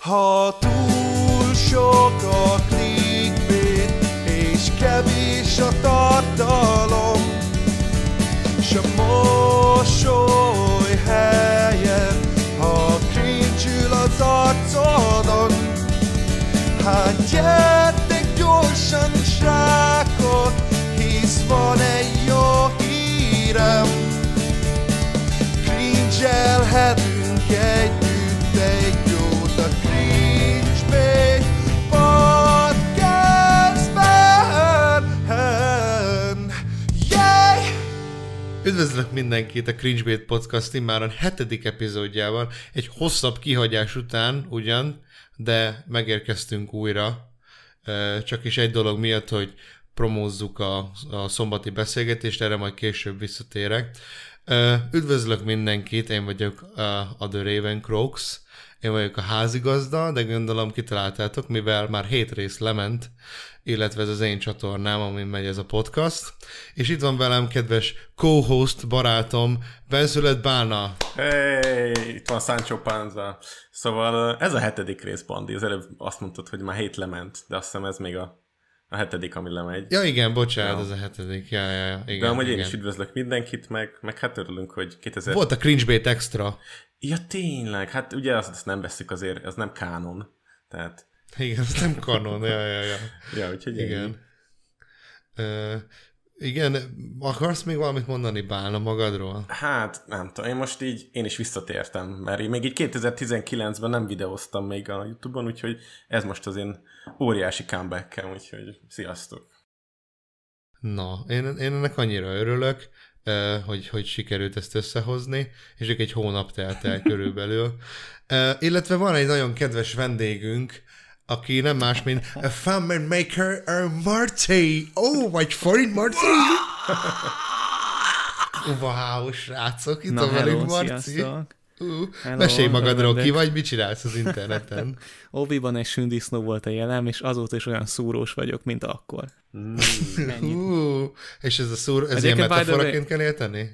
Ha túl sok a clickbait, és kevés a tartalom, s a mosoly helyen, ha krincsül az arcodon, hát gyere! Üdvözlök mindenkit a Cringebait Podcast a hetedik epizódjával, egy hosszabb kihagyás után ugyan, de megérkeztünk újra, csak is egy dolog miatt, hogy promózzuk a, a szombati beszélgetést, erre majd később visszatérek. Üdvözlök mindenkit, én vagyok a The Raven Crocs, én vagyok a házigazda, de gondolom kitaláltátok, mivel már hét rész lement, illetve ez az én csatornám, amin megy ez a podcast. És itt van velem kedves co-host barátom, Benszület Bána. Hey, itt van Sancho Panza. Szóval eh, ez a hetedik rész, Bandi. Az előbb azt mondtad, hogy már hét lement, de azt hiszem ez még a a hetedik, ami lemegy. Ja igen, bocsánat, ja. ez a hetedik. Ja, ja, ja. Igen, De amúgy igen. én is üdvözlök mindenkit, meg, meg hát örülünk, hogy 2000... Volt a Cringe Bait Extra. Ja tényleg, hát ugye azt, azt nem veszük azért, ez nem kánon. Tehát igen, az nem kanon, ja, ja, ja. ja úgyhogy igen. igen, akarsz még valamit mondani Bálna magadról? Hát nem tudom, én most így, én is visszatértem, mert én még így 2019-ben nem videóztam még a Youtube-on, úgyhogy ez most az én óriási comeback úgyhogy sziasztok! Na, én, én ennek annyira örülök, hogy, hogy sikerült ezt összehozni, és egy hónap telt el körülbelül. Illetve van egy nagyon kedves vendégünk, aki nem más, mint a Famine Maker a Marty. Ó, oh, vagy Foreign Marty. Wow, srácok, itt Na, a velünk Marci. Uh, mesélj magadról, ki vagy, mit csinálsz az interneten? Oviban egy sündisznó volt a jelem, és azóta is olyan szúrós vagyok, mint akkor. Mm. uh, és ez a szúr, ez ilyen metaforaként kell érteni?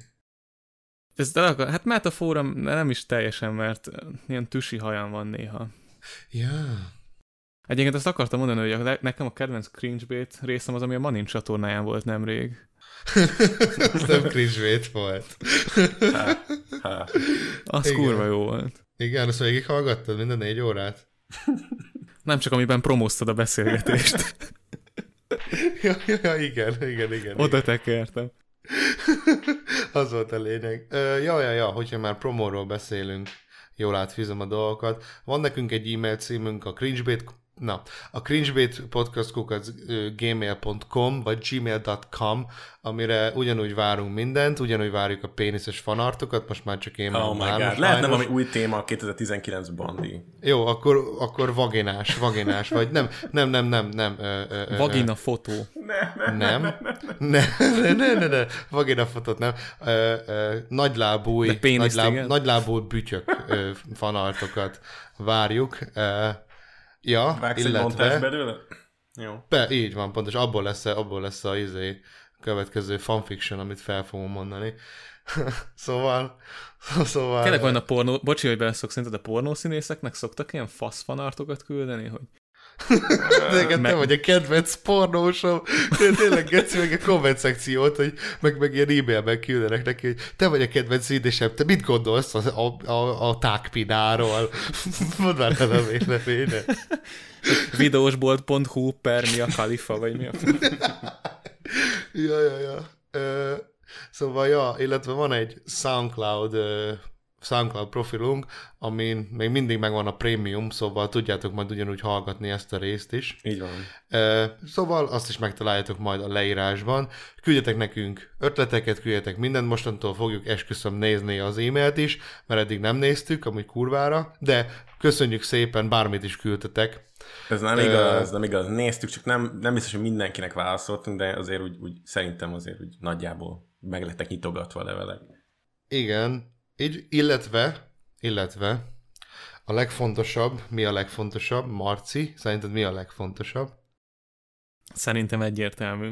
Ez akar, hát metafora nem is teljesen, mert ilyen tüsi hajam van néha. Ja. Egyébként azt akartam mondani, hogy a, nekem a kedvenc cringebait részem az, ami a Manin csatornáján volt nemrég. az nem cringebait volt. ha, ha. Az Igen. kurva jó volt. Igen, azt végig hallgattad minden négy órát? Nem csak amiben promóztad a beszélgetést. ja, ja, igen, igen, igen. Oda igen. tekertem. az volt a lényeg. ja, ja, ja, hogyha már promóról beszélünk, jól átfűzöm a dolgokat. Van nekünk egy e-mail címünk a cringebait Na, a cringebait podcastkuk az gmail.com vagy gmail.com, amire ugyanúgy várunk mindent, ugyanúgy várjuk a péniszes fanartokat, most már csak én Oh my god, lehetne valami új téma a 2019 bandi. Jó, akkor, akkor vaginás, vaginás, vagy nem, nem, nem, nem, nem. Ö, ö, ö, Vagina fotó. Nem, nem, nem, nem, nem, nem, vagina fotót nem. Ö, ö, nagylábúj, nagyláb, nagylábúj bütyök ö, fanartokat várjuk. Ö, Ja, Vágsz illetve... egy belőle? Jó. Be, így van, pontos, abból lesz, abból lesz a izé, következő fanfiction, amit fel fogom mondani. szóval, szóval... Tényleg a pornó, bocsi, hogy beleszok, szerinted a pornószínészeknek szoktak ilyen fasz fanartokat küldeni, hogy Neked meg... te vagy a kedvenc pornósom. Tényleg geci meg a komment szekciót, hogy meg, meg ilyen e-mailben küldenek neki, hogy te vagy a kedvenc édesem, te mit gondolsz a, a, a, a tákpináról? Mondd már el a véleményed. Videósbolt.hu per mi a kalifa, vagy mi a... ja, ja, ja. Ö, szóval, ja, illetve van egy SoundCloud SoundCloud profilunk, amin még mindig megvan a prémium, szóval tudjátok majd ugyanúgy hallgatni ezt a részt is. Így van. Szóval azt is megtaláljátok majd a leírásban. Küldjetek nekünk ötleteket, küldjetek mindent, mostantól fogjuk esküszöm nézni az e-mailt is, mert eddig nem néztük, ami kurvára, de köszönjük szépen, bármit is küldtetek. Ez nem igaz, ez nem igaz. Néztük, csak nem, nem biztos, hogy mindenkinek válaszoltunk, de azért úgy, úgy szerintem azért úgy nagyjából meglettek nyitogatva a levelek. Igen, így, illetve, illetve a legfontosabb, mi a legfontosabb? Marci, szerinted mi a legfontosabb? Szerintem egyértelmű.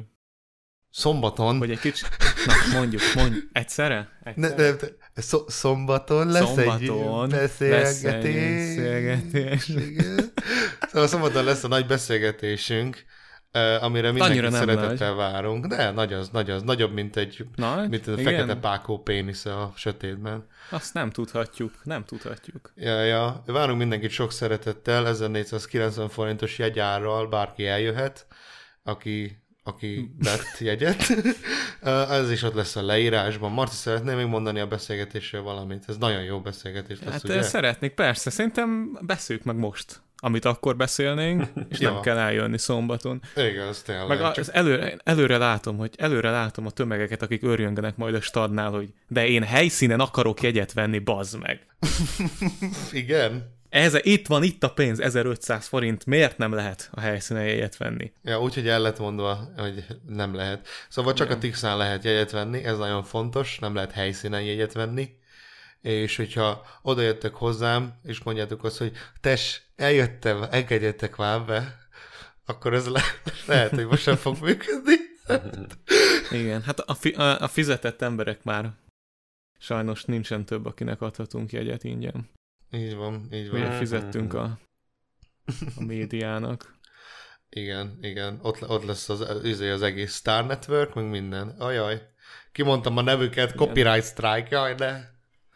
Szombaton. Hogy egy kicsit... Na, mondjuk, mondj Egyszerre? egyszerre? Ne, ne e, szó, szombaton lesz szombaton egy beszélgetés. beszélgetés. szóval szombaton lesz a nagy beszélgetésünk amire mindenki szeretettel nagy. várunk. De nagy az, nagy az. Nagyobb, mint egy nagy? Hát mint egy fekete pákó pénisze a sötétben. Azt nem tudhatjuk, nem tudhatjuk. Ja, ja. Várunk mindenkit sok szeretettel, 1490 forintos jegyárral bárki eljöhet, aki aki vett jegyet. Ez is ott lesz a leírásban. Marci, szeretném még mondani a beszélgetésről valamit? Ez nagyon jó beszélgetés lesz, hát ugye? szeretnék, persze. Szerintem beszéljük meg most amit akkor beszélnénk, és ja. nem kell eljönni szombaton. Igen, ez tényleg. Meg csak... az előre, előre látom, hogy előre látom a tömegeket, akik örjöngenek majd a stadnál, hogy de én helyszínen akarok jegyet venni, bazd meg. Igen. Ez, itt van, itt a pénz, 1500 forint, miért nem lehet a helyszínen jegyet venni? Ja, úgyhogy el lett mondva, hogy nem lehet. Szóval csak Igen. a Tixán lehet jegyet venni, ez nagyon fontos, nem lehet helyszínen jegyet venni és hogyha odajöttek hozzám, és mondjátok azt, hogy tes, eljöttem, engedjetek már be, akkor ez le- lehet, hogy most sem fog működni. Igen, hát a, fi- a fizetett emberek már sajnos nincsen több, akinek adhatunk jegyet ingyen. Így van, így van. Ugye fizettünk a, a médiának. Igen, igen. Ott, ott lesz az, az, izé, az egész Star Network, meg minden. Ajaj. Kimondtam a nevüket, copyright strike, jaj, ne.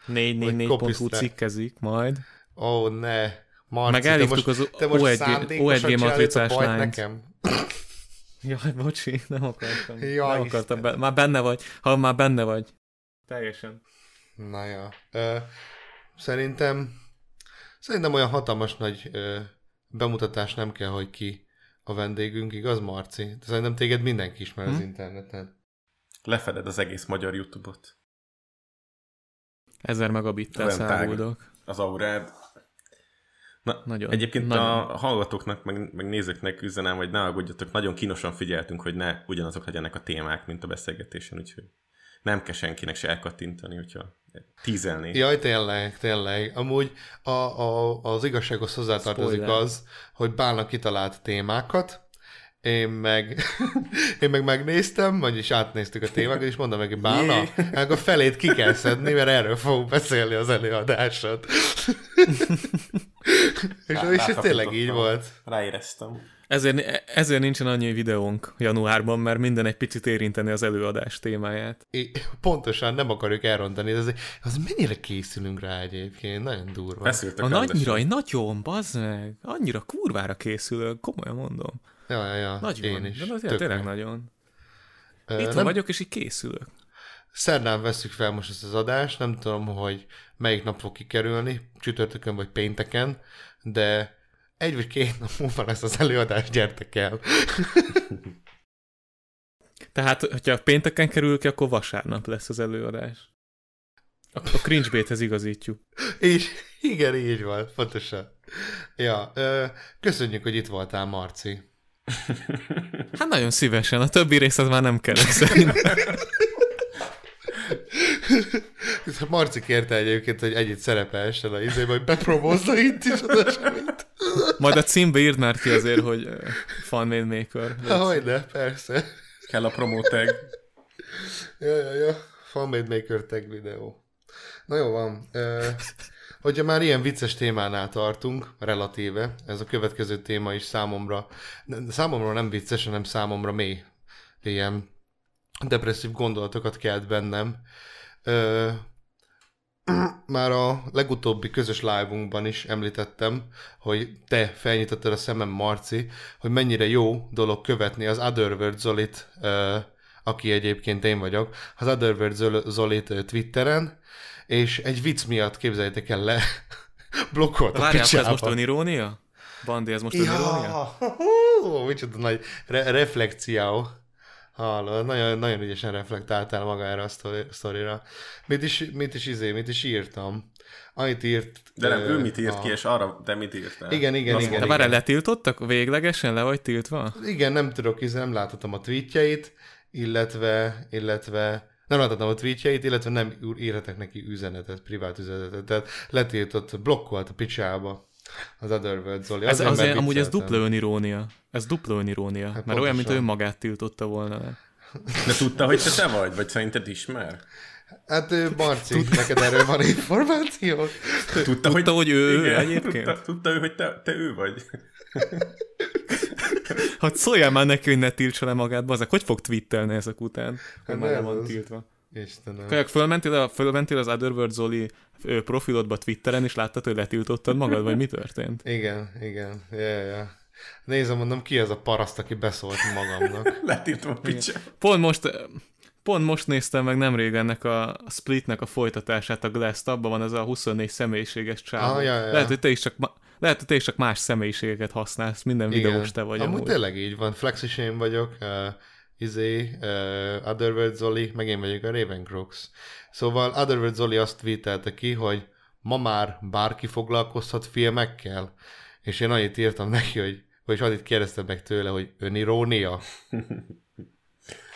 444.hu cikkezik majd. Ó, oh, ne. Marci, Meg elhívtuk az O1G matricás lányt. Nekem? Jaj, bocsi, nem akartam. Jaj, nem akartam be, már benne vagy, ha már benne vagy. Teljesen. Na ja. Ö, szerintem, szerintem olyan hatalmas nagy ö, bemutatás nem kell, hogy ki a vendégünk, igaz Marci? De szerintem téged mindenki ismer hm? az interneten. Lefeded az egész magyar YouTube-ot. Ezer megabittel száguldok. Az aurád Na, nagyon, egyébként nagyon. a hallgatóknak, meg, meg nézőknek üzenem, hogy ne aggódjatok, nagyon kínosan figyeltünk, hogy ne ugyanazok legyenek a témák, mint a beszélgetésen, úgyhogy nem kell senkinek se elkattintani, hogyha tízelni. Jaj, tényleg, tényleg. Amúgy a, a, az igazságos hozzátartozik Spoiler. az, hogy bálnak kitalált témákat, én meg, én meg megnéztem, vagyis átnéztük a témákat, és mondom neki, bána, hát a felét ki kell szedni, mert erről fogunk beszélni az előadásod. és, ez tényleg így volt. Ráéreztem. Ezért, ezért nincsen annyi videónk januárban, mert minden egy picit érinteni az előadás témáját. É, pontosan nem akarjuk elrontani, de az, az mennyire készülünk rá egyébként, nagyon durva. Feszültök a nagyira nagy nagyon, bazd meg, annyira kurvára készülök, komolyan mondom. Ja, ja, ja. Nagyon. Én is. De tényleg, tényleg nagyon. Itt nem... vagyok, és így készülök. Szerdán veszük fel most ezt az adást, nem tudom, hogy melyik nap fog kikerülni, csütörtökön vagy pénteken, de egy vagy két nap múlva lesz az előadás, gyertek el. Tehát, hogyha pénteken kerül ki, akkor vasárnap lesz az előadás. A, a cringe béthez igazítjuk. Így, igen, így van, fontosan. Ja, köszönjük, hogy itt voltál, Marci. Hát nagyon szívesen, a többi rész az már nem kell szerintem. Marci kérte egyébként, hogy együtt szerepelsen a izébe, hogy bepromozza itt is az eseményt. Majd a címbe írd már ki azért, hogy fanmade maker. Hogy ne, persze. Kell a promo tag. Ja, ja, ja. Fanmade maker tag videó. Na jó van. Uh... Hogyha már ilyen vicces témánál tartunk, relatíve, ez a következő téma is számomra, számomra nem vicces, hanem számomra mély ilyen depresszív gondolatokat kelt bennem. Ö, már a legutóbbi közös live is említettem, hogy te felnyitottad a szemem, Marci, hogy mennyire jó dolog követni az Otherworld Zolit, ö, aki egyébként én vagyok, az Otherworld Zolit Twitteren, és egy vicc miatt képzeljétek el le, blokkolt a Várjál, ez most önirónia? Bandi, ez most ja. önirónia? Hú, micsoda nagy re- reflekciáó. Hallod, nagyon, nagyon ügyesen reflektáltál magára a sztorira. Mit is, mit is izé, mit is írtam. Annyit írt... De nem, ő mit írt a... ki, és arra de mit írt el. Igen, igen, Na, igen. De már letiltottak? Véglegesen le vagy tiltva? Igen, nem tudok, izé, nem láthatom a tweetjeit, illetve, illetve nem láthatom a tweetjeit, illetve nem írhatok neki üzenetet, privát üzenetet. Tehát letiltott, blokkolt a picsába. Az Otherworld Zoli. Ez, azért, azért amúgy ez dupla önirónia. Ez dupla önirónia. Hát mert pontosan. olyan, mint ő magát tiltotta volna De tudta, hogy te te vagy? Vagy szerinted ismer? Hát ő Marci, Tud... neked erről van információ? Tudta, tudta hogy, hogy ő, igen, egyébként? Tudta, tudta ő, hogy te, te ő vagy. Hát szóljál már neki, hogy ne tiltsa le magát, bazak. Hogy fog twittelni ezek után, hogy hát már nem van az... tiltva? Istenem. Kajak, fölmentél, fölmentél az Otherworld Zoli profilodba Twitteren, és láttad, hogy letiltottad magad, vagy mi történt? Igen, igen. Yeah, yeah. Nézem, mondom, ki ez a paraszt, aki beszólt magamnak. Letiltva a picsa. Pont most, pont most néztem meg nemrég ennek a Splitnek a folytatását, a Glass-t, abban van ez a 24 személyiséges csávó. Ah, yeah, yeah. Lehet, hogy te is csak lehet, hogy te csak más személyiségeket használsz, minden Igen. videós te vagy. Amúgy, amúgy tényleg így van, Flex is én vagyok, uh, izé, uh, Otherworld Zoli, meg én vagyok a Crooks. Szóval Otherworld Zoli azt vételte ki, hogy ma már bárki foglalkozhat filmekkel, és én annyit írtam neki, hogy vagyis annyit kérdeztem meg tőle, hogy önirónia.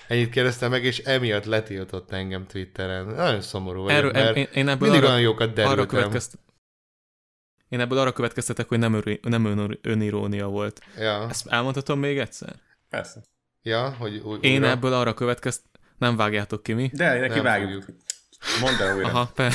Ennyit kérdeztem meg, és emiatt letiltott engem Twitteren. Nagyon szomorú vagyok, Erről, mert én, én ebből mindig arra, olyan jókat derültem. Arra következt, én ebből arra következtetek, hogy nem, örü- nem ön- önirónia volt. Ja. Ezt elmondhatom még egyszer? Persze. Ja, hogy újra. Én ebből arra következt... Nem vágjátok ki mi? De, neki nem vágjuk. Mondd el újra. Aha,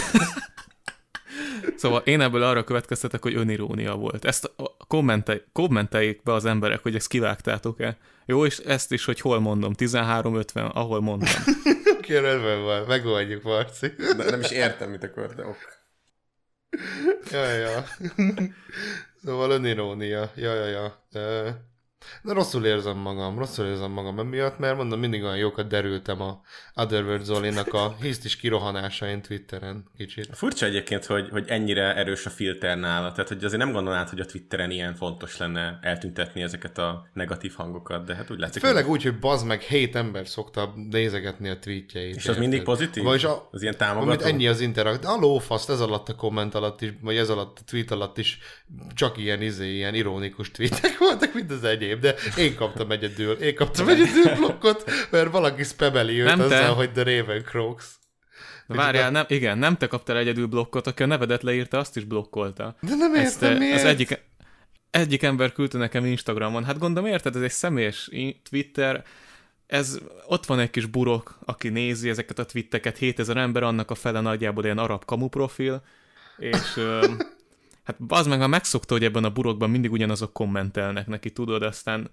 Szóval én ebből arra következtetek, hogy önirónia volt. Ezt kommentelj, kommenteljék be az emberek, hogy ezt kivágtátok-e. Jó, és ezt is, hogy hol mondom. 13.50, ahol mondtam. Kérőben van, megoldjuk, Marci. De nem is értem, mit akartam ja, ja. Szóval önirónia. Ja, ja, ja. De... De rosszul érzem magam, rosszul érzem magam emiatt, mert mondom, mindig olyan jókat derültem a Otherworld Zolinak a hiszt is kirohanásain Twitteren kicsit. Furcsa egyébként, hogy, hogy ennyire erős a filter nála, tehát hogy azért nem gondolnád, hogy a Twitteren ilyen fontos lenne eltüntetni ezeket a negatív hangokat, de hát úgy látszik. Főleg hogy... úgy, hogy bazd meg, hét ember szokta nézegetni a tweetjeit. És érted? az mindig pozitív? Vagyis a, az ilyen támogató? ennyi az interakt. A lófaszt ez alatt a komment alatt is, vagy ez alatt a tweet alatt is csak ilyen izé, ilyen ironikus tweetek voltak, mint az egyéb végképp, de én kaptam egyedül, én kaptam egyedül blokkot, mert valaki spameli őt nem azzal, te. hogy The Raven Crocs. Várjál, nem, igen, nem te kaptál egyedül blokkot, aki a nevedet leírta, azt is blokkolta. De nem értem, Ezt, eh, miért? Az egyik, egyik ember küldte nekem Instagramon. Hát gondolom, érted, ez egy személyes Twitter, ez, ott van egy kis burok, aki nézi ezeket a twitteket, 7000 ember, annak a fele nagyjából ilyen arab kamu profil, és hát az meg már megszokta, hogy ebben a burokban mindig ugyanazok kommentelnek neki, tudod, aztán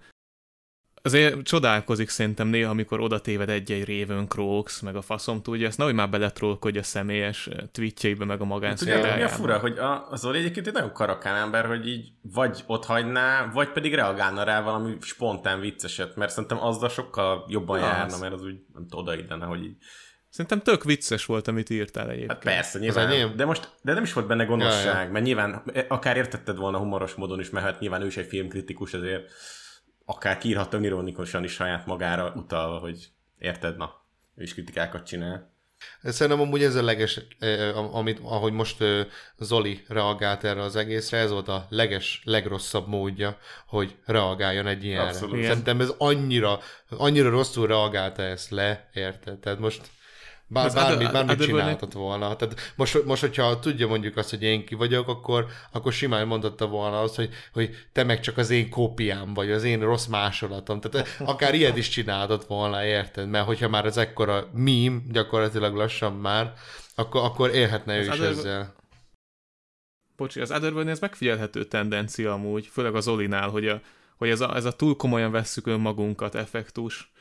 azért csodálkozik szerintem néha, amikor oda téved egy-egy Raven Crooks, meg a faszom tudja, ezt nehogy már beletrólkodja a személyes eh, tweetjeibe, meg a magán Hát mi a fura, hogy a, az Zoli egyébként egy nagyon karakán ember, hogy így vagy ott hagyná, vagy pedig reagálna rá valami spontán vicceset, mert szerintem azzal sokkal jobban Na, járna, mert az úgy nem odaillene, hogy így Szerintem tök vicces volt, amit írtál egyébként. Hát persze, nyilván. Nem. De most de nem is volt benne gonoszság, ja, ja. mert nyilván e, akár értetted volna humoros módon is, mert hát nyilván ő is egy filmkritikus, azért akár kiírhatta ironikusan is saját magára utalva, hogy érted, na, ő is kritikákat csinál. Szerintem amúgy ez a leges, eh, amit, ahogy most eh, Zoli reagált erre az egészre, ez volt a leges, legrosszabb módja, hogy reagáljon egy ilyenre. Abszolút. Szerintem ez annyira, annyira rosszul reagálta ezt le, érted? Tehát most bár, bármi, bármit, bármit csinálhatott volna. Tehát most, most, hogyha tudja mondjuk azt, hogy én ki vagyok, akkor, akkor simán mondhatta volna azt, hogy, hogy te meg csak az én kópiám vagy, az én rossz másolatom. Tehát akár ilyet is csinálhatott volna, érted? Mert hogyha már ez ekkora mím, gyakorlatilag lassan már, akkor, akkor élhetne az ő is Otherworld... ezzel. Bocsi, az Otherworld ez megfigyelhető tendencia amúgy, főleg az Olinál, hogy, a, hogy ez, a, ez a túl komolyan vesszük önmagunkat effektus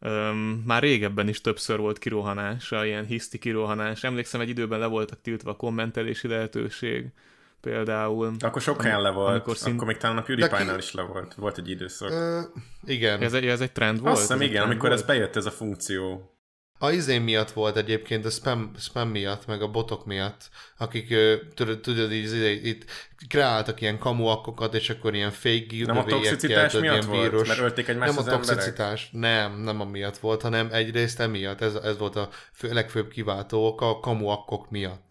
Öm, már régebben is többször volt kirohanás, ilyen hiszti kirohanás. Emlékszem, egy időben le voltak tiltva a kommentelési lehetőség például. Akkor sok helyen le volt, akkor, szint... akkor még talán a pewdiepie ki... is le volt, volt egy időszak. Ö, igen. Ez, ez egy trend volt? Azt hiszem, igen, amikor volt? ez bejött ez a funkció, a izén miatt volt egyébként, a spam, spam miatt, meg a botok miatt, akik tudod, így izé, itt kreáltak ilyen kamuakokat, és akkor ilyen fake Nem a toxicitás miatt ilyen volt, vírus. mert ölték egymást Nem az a toxicitás, emberek. nem, nem amiatt volt, hanem egyrészt emiatt, ez, ez volt a fő, legfőbb kiváltó oka, a kamuakok miatt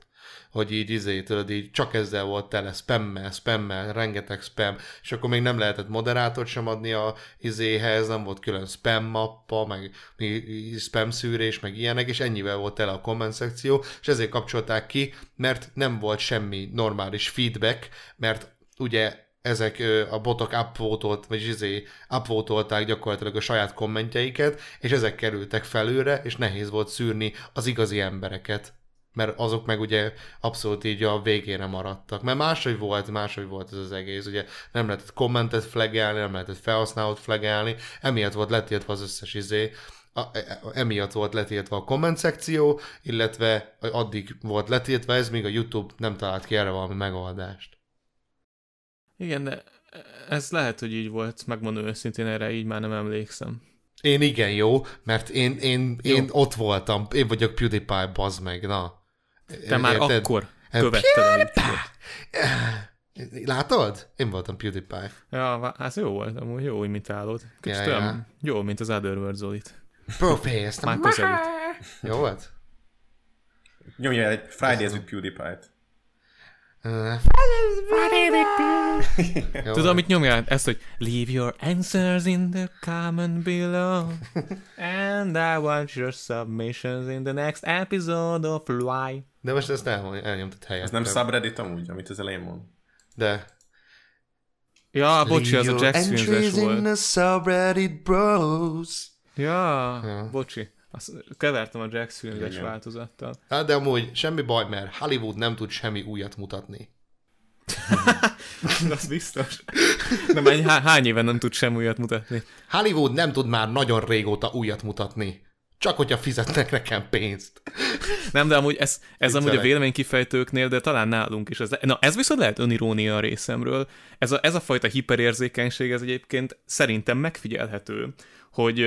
hogy így izé, tudod, így csak ezzel volt tele, spammel, spammel, rengeteg spam, és akkor még nem lehetett moderátort sem adni a izéhez, nem volt külön spam mappa, meg spam szűrés, meg ilyenek, és ennyivel volt tele a komment szekció, és ezért kapcsolták ki, mert nem volt semmi normális feedback, mert ugye ezek a botok upvotolt, vagy izé, upvotolták gyakorlatilag a saját kommentjeiket, és ezek kerültek felőre, és nehéz volt szűrni az igazi embereket mert azok meg ugye abszolút így a végére maradtak. Mert máshogy volt, máshogy volt ez az egész, ugye nem lehetett kommentet flagelni, nem lehetett felhasználót flagelni, emiatt volt letiltva az összes izé, a, e, e, emiatt volt letiltva a komment szekció, illetve addig volt letiltva ez, míg a YouTube nem talált ki erre valami megoldást. Igen, de ez lehet, hogy így volt, megmondom őszintén, erre így már nem emlékszem. Én igen, jó, mert én, én, én jó. ott voltam, én vagyok PewDiePie, bazd meg, na. Te már Érted? akkor hát követted. Látod? Én voltam PewDiePie. Ja, az hát jó volt, amúgy jó imitálód. Kicsit ja, olyan ja. jó, mint az Otherworld Zolit. Profész. Már közelít. Jó volt? Nyomj el egy Fridays with PewDiePie-t. Tudod, amit nyomjál? Ezt, hogy Leave your answers in the comment below And I want your submissions in the next episode of Why de most ezt el, elnyomtad helyet. Ez nem subreddit amúgy, amit az elején mond. De. Ja, bocsi, az a Jack Swinzes volt. in the subreddit bros. Ja, ja. bocsi. Azt kevertem a Jack Swinzes változattal. Hát de amúgy semmi baj, mert Hollywood nem tud semmi újat mutatni. az biztos. De már hány éve nem tud sem újat mutatni? Hollywood nem tud már nagyon régóta újat mutatni. Csak hogyha fizetnek nekem pénzt. Nem, de amúgy ez, ez amúgy a véleménykifejtőknél, de talán nálunk is. Ez, na, ez viszont lehet önirónia a részemről. Ez a, ez a fajta hiperérzékenység, ez egyébként szerintem megfigyelhető, hogy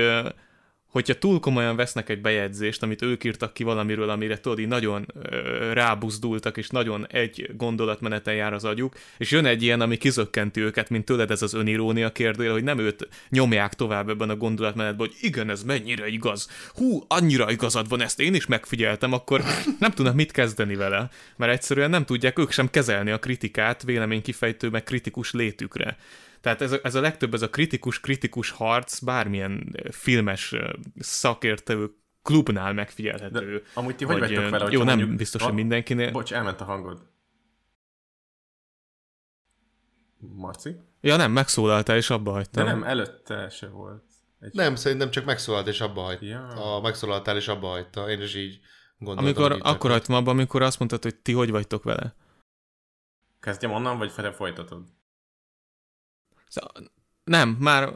hogyha túl komolyan vesznek egy bejegyzést, amit ők írtak ki valamiről, amire tudod, nagyon ö, rábuzdultak, és nagyon egy gondolatmeneten jár az agyuk, és jön egy ilyen, ami kizökkenti őket, mint tőled ez az önirónia kérdője, hogy nem őt nyomják tovább ebben a gondolatmenetben, hogy igen, ez mennyire igaz, hú, annyira igazad van, ezt én is megfigyeltem, akkor nem tudnak mit kezdeni vele, mert egyszerűen nem tudják ők sem kezelni a kritikát véleménykifejtő, meg kritikus létükre. Tehát ez a, ez a legtöbb, ez a kritikus-kritikus harc bármilyen filmes szakértő klubnál megfigyelhető. De, amúgy ti hogy, hogy vagytok vele? Jó, nem mondjuk, biztos, hogy mindenkinél. Bocs, elment a hangod. Marci? Ja nem, megszólaltál és abba hagytam. De nem, előtte se volt. Egy... Nem, szerintem csak megszólalt és abba hagyta. Ja. A megszólaltál és abba hagyta. Én is így gondoltam. Amikor így akkor hagytam abba, amikor azt mondtad, hogy ti hogy vagytok vele. Kezdjem onnan, vagy fele folytatod? Szóval, nem, már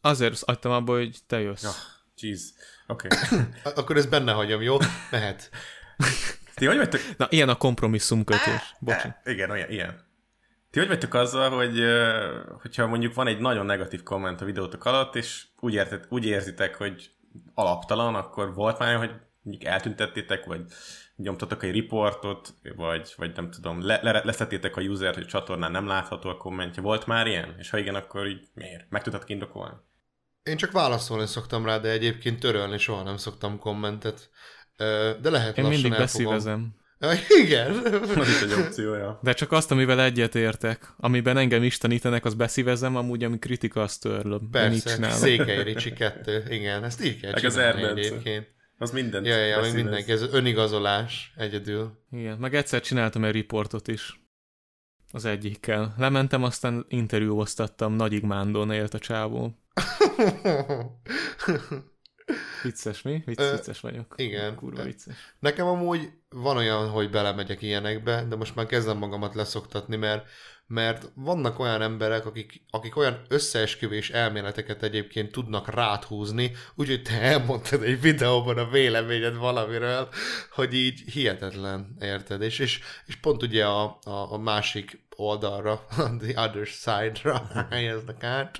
azért adtam abba, hogy te jössz. Ja, jeez. Oké. Okay. Akkor ezt benne hagyom, jó? Mehet. Ti hogy vagytok? Na, ilyen a kompromisszumkötés. Ah. Bocsánat. Igen, olyan, ilyen. Ti hogy vagytok azzal, hogy hogyha mondjuk van egy nagyon negatív komment a videótok alatt, és úgy, értet, úgy érzitek, hogy alaptalan, akkor volt már, hogy mondjuk eltüntettétek, vagy nyomtatok egy riportot, vagy, vagy nem tudom, le, le, leszettétek a user, hogy a csatornán nem látható a kommentje. Volt már ilyen? És ha igen, akkor így miért? Meg tudtad indokolni? Én csak válaszolni szoktam rá, de egyébként törölni soha nem szoktam kommentet. De lehet Én mindig elfogom. beszívezem. Ja, igen. Az is egy opciója. De csak azt, amivel egyetértek. Amiben engem istenítenek, az beszívezem, amúgy ami kritika, azt törlöm. Persze, Székely Ricsi kettő. Igen, ezt így kell csinálni az egyébként. Az minden. Ja, ja, meg mindenki, ez önigazolás egyedül. Igen, meg egyszer csináltam egy riportot is az egyikkel. Lementem, aztán interjúoztattam, Nagyig Mándon élt a csávó. Vicces mi? Vicc, Ö, vicces vagyok. Igen. Kurva vicces. Nekem amúgy van olyan, hogy belemegyek ilyenekbe, de most már kezdem magamat leszoktatni, mert mert vannak olyan emberek, akik, akik olyan összeesküvés elméleteket egyébként tudnak ráthúzni, úgyhogy te elmondtad egy videóban a véleményed valamiről, hogy így hihetetlen, érted? És, és, és pont ugye a, a, a másik oldalra, the other side-ra helyeznek át.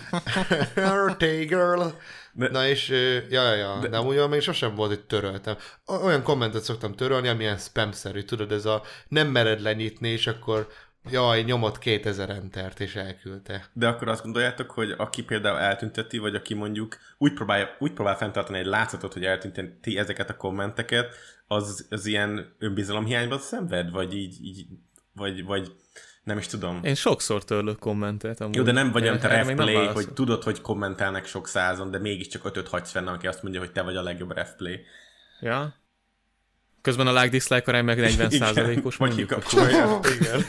girl. De, Na és, ja, ja, ja de, de amúgy még sosem volt, hogy töröltem. Olyan kommentet szoktam törölni, amilyen spam szerű, tudod, ez a nem mered lenyitni, és akkor jaj, nyomott 2000 entert, és elküldte. De akkor azt gondoljátok, hogy aki például eltünteti, vagy aki mondjuk úgy próbál, úgy próbál fenntartani egy látszatot, hogy eltünteti ezeket a kommenteket, az, az ilyen önbizalomhiányban szenved, vagy így, így vagy, vagy nem is tudom. Én sokszor törlök kommentet. Amúgy. Jó, de nem vagy olyan te refplay, hogy tudod, hogy kommentelnek sok százon, de mégiscsak ötöt hagysz fenn, aki azt mondja, hogy te vagy a legjobb refplay. Ja. Közben a like-dislike arány meg 40 százalékos. Mondjuk akkor. Igen.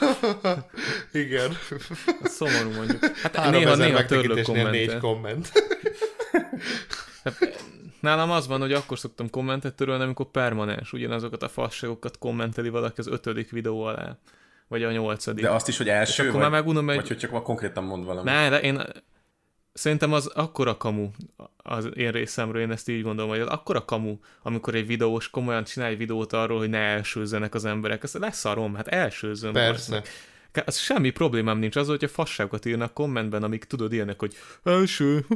Igen. A szomorú mondjuk. Hát Három néha, néha törlök kommentet. négy komment. Hát, nálam az van, hogy akkor szoktam kommentet törölni, amikor permanens ugyanazokat a fasságokat kommenteli valaki az ötödik videó alá vagy a nyolcadik. De azt is, hogy első, akkor vagy, már megunom, hogy... vagy hogy csak konkrétan mond valamit. Ne, de én szerintem az akkora kamu az én részemről, én ezt így gondolom, hogy az akkora kamu, amikor egy videós komolyan csinál egy videót arról, hogy ne elsőzzenek az emberek. Ezt leszarom, hát elsőzöm. Persze. Most. Az semmi problémám nincs az, hogyha fasságot írnak kommentben, amik tudod ilyenek, hogy első,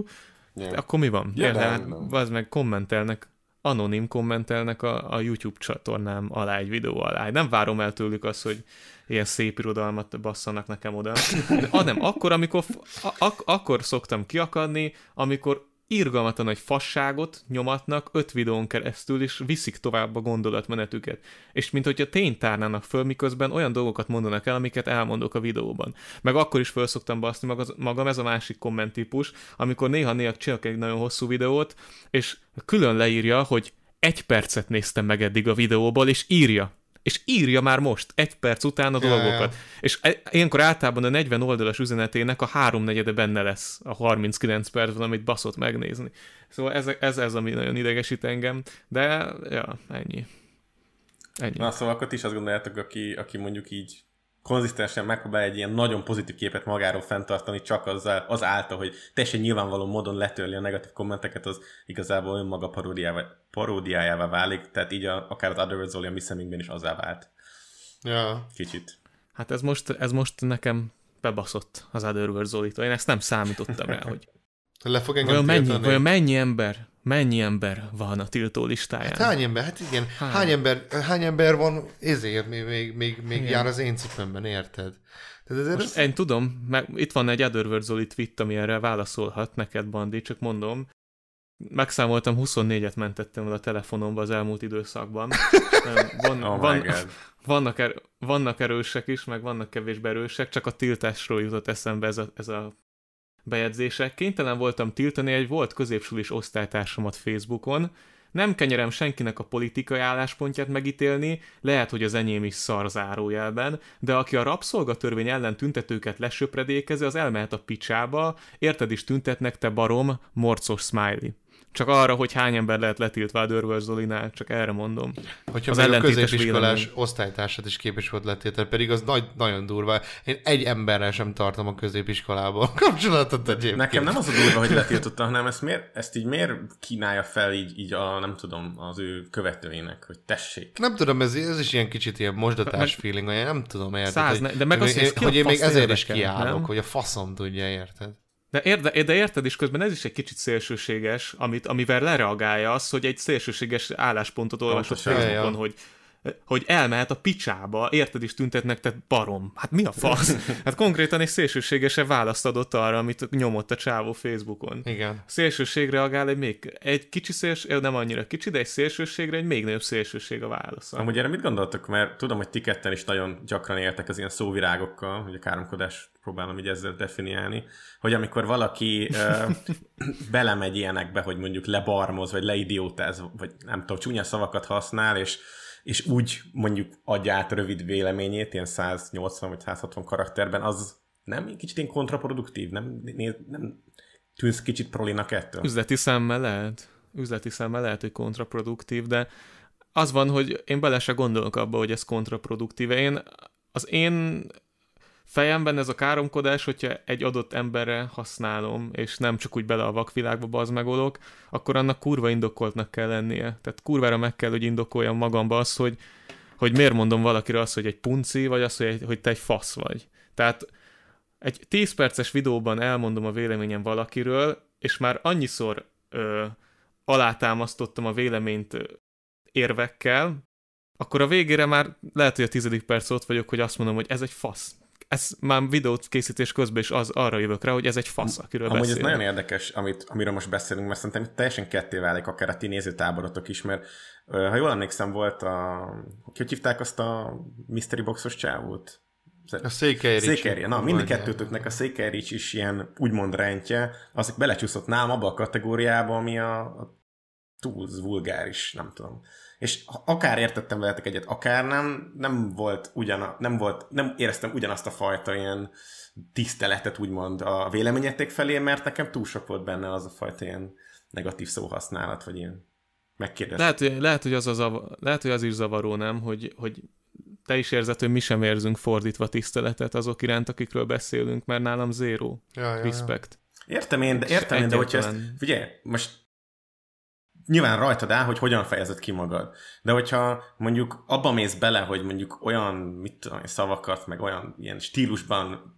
akkor mi van? Ja, Érde, hát, az meg kommentelnek anonim kommentelnek a, a YouTube csatornám alá egy videó alá. Nem várom el tőlük azt, hogy ilyen szép irodalmat basszanak nekem oda. De, ah, nem, akkor, amikor, a, ak, akkor szoktam kiakadni, amikor írgalmatlan nagy fasságot nyomatnak öt videón keresztül, és viszik tovább a gondolatmenetüket. És mint hogyha tényt tárnának föl, miközben olyan dolgokat mondanak el, amiket elmondok a videóban. Meg akkor is föl szoktam baszni magam, ez a másik kommenttípus, amikor néha-néha csinálok egy nagyon hosszú videót, és külön leírja, hogy egy percet néztem meg eddig a videóból, és írja és írja már most, egy perc után a dolgokat. Ja, ja. És e, ilyenkor általában a 40 oldalas üzenetének a háromnegyede benne lesz a 39 percben, amit baszott megnézni. Szóval ez, ez, ez ami nagyon idegesít engem, de ja, ennyi. ennyi. Na szóval akkor ti is azt gondoljátok, aki, aki mondjuk így konzisztensen megpróbál egy ilyen nagyon pozitív képet magáról fenntartani, csak az az által, hogy teljesen nyilvánvaló módon letörli a negatív kommenteket, az igazából önmaga paródiává, paródiájává válik, tehát így a, akár az Otherworld Zoli a mi szemünkben is azzá vált. Ja. Kicsit. Hát ez most, ez most nekem bebaszott az Otherworld Zoli-tól. Én ezt nem számítottam rá, hogy... Le fog engem vajon mennyi, vajon mennyi ember mennyi ember van a tiltó listáján? Hát hány ember? Hát igen, hány, hány ember, hány ember van ezért még, még, még, még jár az én cipőmben, érted? Tehát ezért Most ez... Én tudom, meg itt van egy Otherworld Zoli tweet, ami erre válaszolhat neked, Bandi, csak mondom, megszámoltam, 24-et mentettem el a telefonomba az elmúlt időszakban. Van, oh van, vannak, er, vannak erősek is, meg vannak kevésbé erősek, csak a tiltásról jutott eszembe ez a, ez a Bejegyzések kénytelen voltam tiltani egy volt középsulis osztálytársamat Facebookon, nem kenyerem senkinek a politikai álláspontját megítélni, lehet, hogy az enyém is szar zárójelben, de aki a rabszolgatörvény ellen tüntetőket lesöpredékezi, az elmehet a picsába, érted is tüntetnek te barom, morcos smiley. Csak arra, hogy hány ember lehet letiltva a Zolinál, csak erre mondom. Hogyha az a középiskolás vélemény. osztálytársat is képes volt letiltani, pedig az nagy, nagyon durva. Én egy emberrel sem tartom a középiskolában kapcsolatot egyébként. Nekem nem az a durva, hogy letiltotta, hanem ezt, miért, ezt így miért kínálja fel így, így a, nem tudom, az ő követőinek, hogy tessék. Nem tudom, ez, ez is ilyen kicsit ilyen mosdatás meg, feeling, én nem tudom, érted? Száz, hogy, ne, de meg hogy, az, hogy, az, hogy én még ezért is kiállok, nem? hogy a faszom tudja, érted? De, érde, de érted, és közben ez is egy kicsit szélsőséges, amit, amivel lereagálja az, hogy egy szélsőséges álláspontot olvasott Facebookon, hogy hogy elmehet a picsába, érted is tüntetnek, tehát barom. Hát mi a fasz? Hát konkrétan egy szélsőségesen választ adott arra, amit nyomott a csávó Facebookon. Igen. Szélsőség reagál egy még egy kicsi szélsőség, nem annyira kicsi, de egy szélsőségre egy még nagyobb szélsőség a válasz. Amúgy erre mit gondoltok? Mert tudom, hogy ti ketten is nagyon gyakran éltek az ilyen szóvirágokkal, hogy a káromkodás próbálom így ezzel definiálni, hogy amikor valaki ö, belemegy ilyenekbe, hogy mondjuk lebarmoz, vagy leidiótáz, vagy nem tudom, csúnya szavakat használ, és és úgy mondjuk adja át rövid véleményét, ilyen 180 vagy 160 karakterben, az nem kicsit én kontraproduktív, nem, nem tűnsz kicsit prolinak ettől? Üzleti szemmel lehet. Üzleti szemmel lehet, hogy kontraproduktív, de az van, hogy én bele se gondolok abba, hogy ez kontraproduktív. Én az én fejemben ez a káromkodás, hogyha egy adott emberre használom, és nem csak úgy bele a vakvilágba az megolok, akkor annak kurva indokoltnak kell lennie. Tehát kurvára meg kell, hogy indokoljam magamba azt, hogy, hogy miért mondom valakire azt, hogy egy punci, vagy azt, hogy, egy, hogy te egy fasz vagy. Tehát egy 10 perces videóban elmondom a véleményem valakiről, és már annyiszor ö, alátámasztottam a véleményt érvekkel, akkor a végére már lehet, hogy a tizedik perc ott vagyok, hogy azt mondom, hogy ez egy fasz ez már videót készítés közben is az, arra jövök rá, hogy ez egy fasz, akiről Amúgy beszélünk. ez nagyon érdekes, amit, amiről most beszélünk, mert szerintem teljesen ketté válik akár a ti nézőtáborotok is, mert ha jól emlékszem, volt a... Hogy hívták azt a Mystery Boxos csávót? A Székely Székely, na, mind kettőtöknek a Székely is ilyen úgymond rendje, az belecsúszott nálam abba a kategóriába, ami a, a túlz vulgáris, nem tudom és akár értettem veletek egyet, akár nem, nem volt ugyana, nem volt, nem éreztem ugyanazt a fajta ilyen tiszteletet úgymond a véleményetek felé, mert nekem túl sok volt benne az a fajta ilyen negatív szóhasználat, vagy ilyen megkérdezés. Lehet, hogy, lehet, hogy az, a lehet, hogy az is zavaró, nem, hogy, hogy te is érzed, hogy mi sem érzünk fordítva tiszteletet azok iránt, akikről beszélünk, mert nálam zéró. Ja, ja, respect. Értem én, de, értem én, de hogyha ezt, figyelj, most nyilván rajtad áll, hogy hogyan fejezed ki magad. De hogyha mondjuk abba mész bele, hogy mondjuk olyan mit tudom, szavakat, meg olyan ilyen stílusban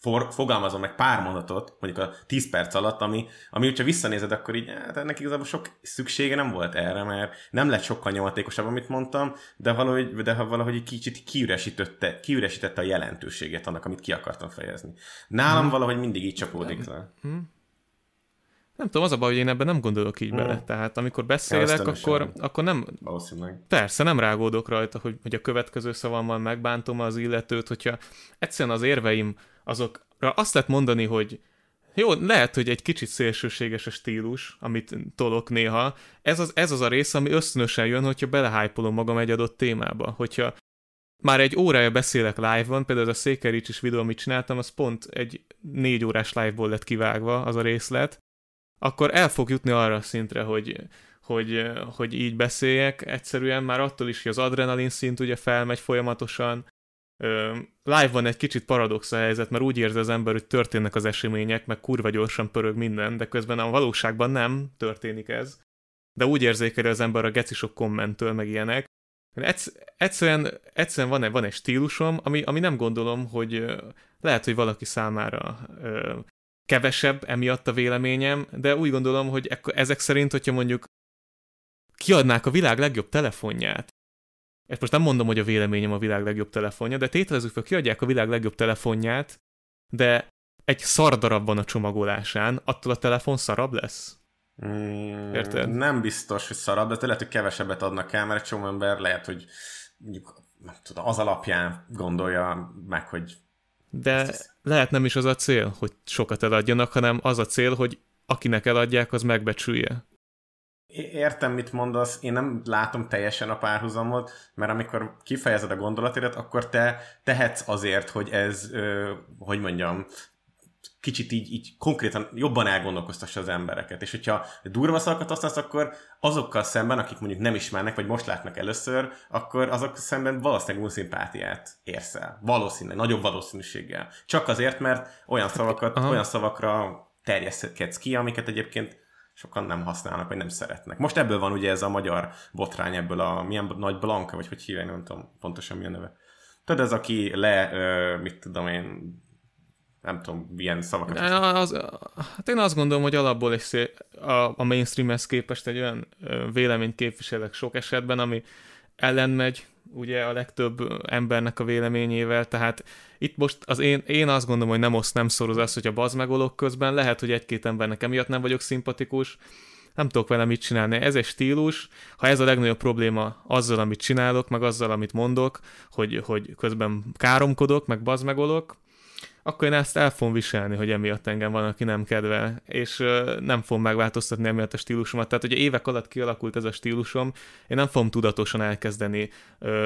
for, fogalmazom meg pár mondatot, mondjuk a 10 perc alatt, ami, ami hogyha visszanézed, akkor így, hát ennek igazából sok szüksége nem volt erre, mert nem lett sokkal nyomatékosabb, amit mondtam, de valahogy, de ha valahogy egy kicsit kiüresítette, kiüresítette a jelentőséget annak, amit ki akartam fejezni. Nálam hmm. valahogy mindig így csapódik le. Hmm. Nem tudom, az a baj, hogy én ebben nem gondolok így mm. bele. Hmm. Tehát amikor beszélek, akkor, akkor nem... Valószínűleg. Persze, nem rágódok rajta, hogy, hogy a következő szavammal megbántom az illetőt, hogyha egyszerűen az érveim azokra azt lehet mondani, hogy jó, lehet, hogy egy kicsit szélsőséges a stílus, amit tolok néha. Ez az, ez az a rész, ami ösztönösen jön, hogyha belehájpolom magam egy adott témába. Hogyha már egy órája beszélek live-ban, például ez a Székerics is videó, amit csináltam, az pont egy négy órás live-ból lett kivágva az a részlet, akkor el fog jutni arra a szintre, hogy, hogy, hogy így beszéljek, egyszerűen már attól is, hogy az adrenalin szint ugye felmegy folyamatosan, live van egy kicsit paradox a helyzet, mert úgy érzi az ember, hogy történnek az események, meg kurva gyorsan pörög minden, de közben a valóságban nem történik ez. De úgy érzékeli az ember a geci sok kommentől, meg ilyenek. Egyszerűen, egyszerűen van, van egy stílusom, ami, ami nem gondolom, hogy lehet, hogy valaki számára kevesebb emiatt a véleményem, de úgy gondolom, hogy ezek szerint, hogyha mondjuk kiadnák a világ legjobb telefonját, ezt most nem mondom, hogy a véleményem a világ legjobb telefonja, de tételezzük fel, kiadják a világ legjobb telefonját, de egy darab van a csomagolásán, attól a telefon szarabb lesz? Mm, Érted? Nem biztos, hogy szarabb, de lehet, hogy kevesebbet adnak el, mert egy csomó ember lehet, hogy mondjuk tudom, az alapján gondolja meg, hogy de lehet nem is az a cél, hogy sokat eladjanak, hanem az a cél, hogy akinek eladják, az megbecsülje. Értem, mit mondasz, én nem látom teljesen a párhuzamot, mert amikor kifejezed a gondolatodat, akkor te tehetsz azért, hogy ez, hogy mondjam, kicsit így, így konkrétan jobban elgondolkoztassa az embereket. És hogyha durva szavakat használsz, akkor azokkal szemben, akik mondjuk nem ismernek, vagy most látnak először, akkor azok szemben valószínűleg unszimpátiát érsz el. Valószínűleg, nagyobb valószínűséggel. Csak azért, mert olyan, hát, szavakat, Aha. olyan szavakra terjeszkedsz ki, amiket egyébként sokan nem használnak, vagy nem szeretnek. Most ebből van ugye ez a magyar botrány, ebből a milyen nagy Blanka, vagy hogy hívják, nem tudom pontosan mi a neve. Tudod, ez aki le, ö, mit tudom én, nem tudom, milyen szavakat. Az, hát én azt gondolom, hogy alapból egy szél, a, a mainstreamhez képest egy olyan véleményt képviselek sok esetben, ami ellen megy, ugye a legtöbb embernek a véleményével, tehát itt most az én, én azt gondolom, hogy nem osz, nem szoroz az, a baz megolok közben, lehet, hogy egy-két embernek emiatt nem vagyok szimpatikus, nem tudok vele mit csinálni. Ez egy stílus, ha ez a legnagyobb probléma azzal, amit csinálok, meg azzal, amit mondok, hogy, hogy közben káromkodok, meg bazmegolok akkor én ezt el fogom viselni, hogy emiatt engem van, aki nem kedvel, és nem fogom megváltoztatni emiatt a stílusomat. Tehát, hogy évek alatt kialakult ez a stílusom, én nem fogom tudatosan elkezdeni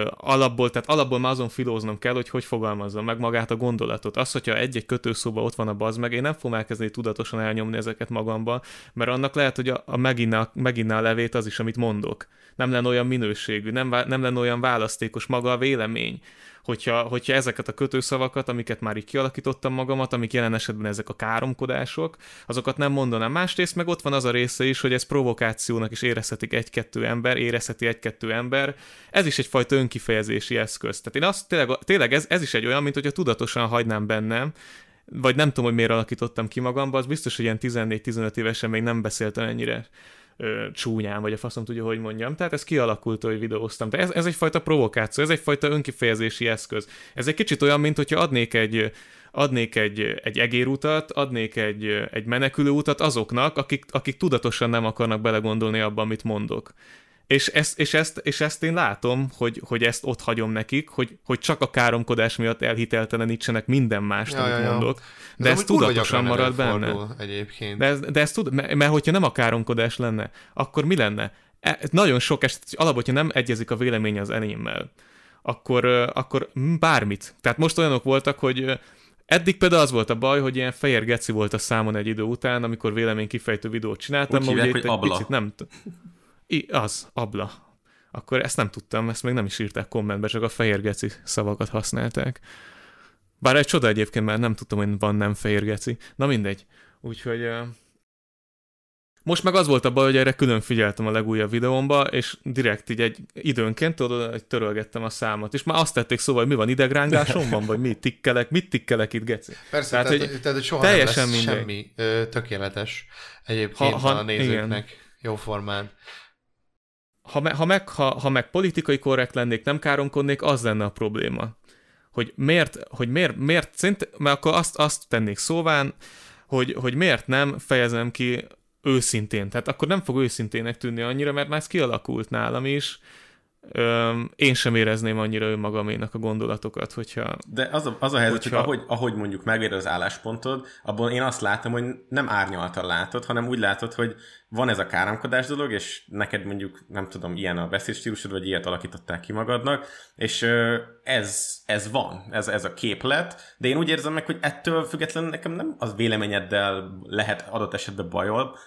alapból, tehát alapból már azon filóznom kell, hogy hogy fogalmazzam meg magát a gondolatot. Az, hogyha egy-egy kötőszóba ott van a baz meg, én nem fogom elkezdeni tudatosan elnyomni ezeket magamba, mert annak lehet, hogy a, a meginná, meginná a levét az is, amit mondok. Nem lenne olyan minőségű, nem, nem lenne olyan választékos maga a vélemény hogyha, hogyha ezeket a kötőszavakat, amiket már így kialakítottam magamat, amik jelen esetben ezek a káromkodások, azokat nem mondanám. Másrészt meg ott van az a része is, hogy ez provokációnak is érezhetik egy-kettő ember, érezheti egy-kettő ember. Ez is egyfajta önkifejezési eszköz. Tehát én azt tényleg, tényleg ez, ez is egy olyan, mint hogyha tudatosan hagynám bennem, vagy nem tudom, hogy miért alakítottam ki magamba, az biztos, hogy ilyen 14-15 évesen még nem beszéltem ennyire ö, csúnyán, vagy a faszom tudja, hogy mondjam. Tehát ez kialakult, hogy videóztam. De ez, ez egyfajta provokáció, ez egyfajta önkifejezési eszköz. Ez egy kicsit olyan, mint hogyha adnék egy, adnék egy, egy egérutat, adnék egy, egy menekülő utat azoknak, akik, akik tudatosan nem akarnak belegondolni abban, amit mondok. És ezt, és, ezt, és ezt én látom, hogy, hogy ezt ott hagyom nekik, hogy, hogy csak a káromkodás miatt elhiteltelenítsenek minden mást, ja, amit ja, ja. mondok. De, de ez tudatosan marad benne. Egyébként. De ez, de ez tud, mert, mert hogyha nem a káromkodás lenne, akkor mi lenne? E, nagyon sok eset, alapból, hogyha nem egyezik a véleménye az enyémmel, akkor, akkor bármit. Tehát most olyanok voltak, hogy Eddig például az volt a baj, hogy ilyen fehér geci volt a számon egy idő után, amikor vélemény kifejtő videót csináltam. Úgy hívják, hogy abla. Picit nem t- I, az, abla. Akkor ezt nem tudtam, ezt még nem is írták kommentbe, csak a fehér geci szavakat használták. Bár egy csoda egyébként, mert nem tudtam, hogy van nem fehér geci. Na mindegy. Úgyhogy... Most meg az volt a baj, hogy erre külön figyeltem a legújabb videómba, és direkt így egy időnként, tudod, hogy törölgettem a számot, és már azt tették szóval, hogy mi van van, vagy mit tikkelek, mit tikkelek itt, geci. Persze, tehát, tehát, hogy, tehát hogy soha teljesen nem lesz semmi ö, tökéletes egyébként ha, ha, a nézőknek igen. jóformán ha, me, ha, meg, ha, ha meg politikai korrekt lennék, nem káromkodnék, az lenne a probléma. Hogy miért, hogy miért, miért szinte, mert akkor azt, azt tennék szóván, hogy, hogy miért nem fejezem ki őszintén. Tehát akkor nem fog őszintének tűnni annyira, mert már ez kialakult nálam is, öm, én sem érezném annyira önmagaménak a gondolatokat, hogyha... De az a, az a helyzet, hogyha... hogy ahogy, ahogy mondjuk megér az álláspontod, abból én azt látom, hogy nem árnyaltan látod, hanem úgy látod, hogy van ez a káromkodás dolog, és neked mondjuk, nem tudom, ilyen a beszédstílusod, vagy ilyet alakították ki magadnak, és ez, ez van, ez, ez a képlet, de én úgy érzem meg, hogy ettől függetlenül nekem nem az véleményeddel lehet adott esetben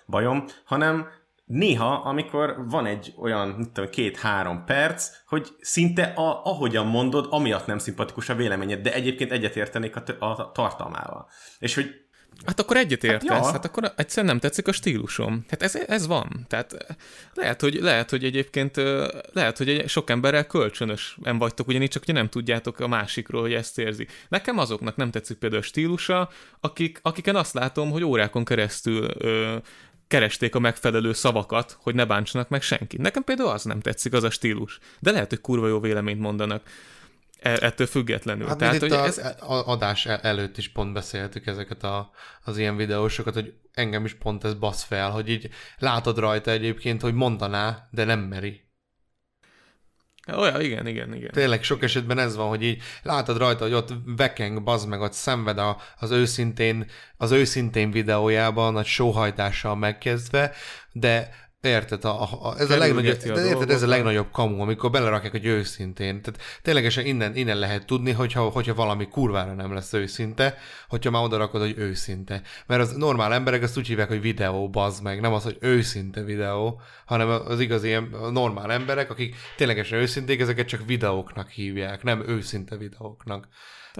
bajom, hanem néha, amikor van egy olyan, két-három perc, hogy szinte a, ahogyan mondod, amiatt nem szimpatikus a véleményed, de egyébként egyetértenék a, a tartalmával. És hogy Hát akkor egyetértesz, hát, ja. hát akkor egyszerűen nem tetszik a stílusom. Hát ez, ez van. Tehát eh, lehet, hogy, lehet, hogy egyébként eh, lehet, hogy egy, sok emberrel kölcsönös nem vagytok, ugyanígy csak hogy nem tudjátok a másikról, hogy ezt érzi. Nekem azoknak nem tetszik például a stílusa, akik, akiken azt látom, hogy órákon keresztül ö, keresték a megfelelő szavakat, hogy ne bántsanak meg senkit. Nekem például az nem tetszik, az a stílus. De lehet, hogy kurva jó véleményt mondanak e, ettől függetlenül. Hát Tehát, hogy a, ez... E, a adás előtt is pont beszéltük ezeket a, az ilyen videósokat, hogy engem is pont ez basz fel, hogy így látod rajta egyébként, hogy mondaná, de nem meri. Olyan, igen, igen, igen. Tényleg sok esetben ez van, hogy így látod rajta, hogy ott vekeng, baz meg, ott szenved a, az őszintén, az őszintén videójában, nagy sóhajtással megkezdve, de Érted, a, a, a, ez, a legnagyobb, a érted, ez a legnagyobb kamu, amikor belerakják, hogy őszintén. Tehát ténylegesen innen, innen lehet tudni, hogyha, hogyha valami kurvára nem lesz őszinte, hogyha már oda rakod, hogy őszinte. Mert az normál emberek azt úgy hívják, hogy videó, bazd meg, nem az, hogy őszinte videó, hanem az igazi normál emberek, akik ténylegesen őszinték, ezeket csak videóknak hívják, nem őszinte videóknak.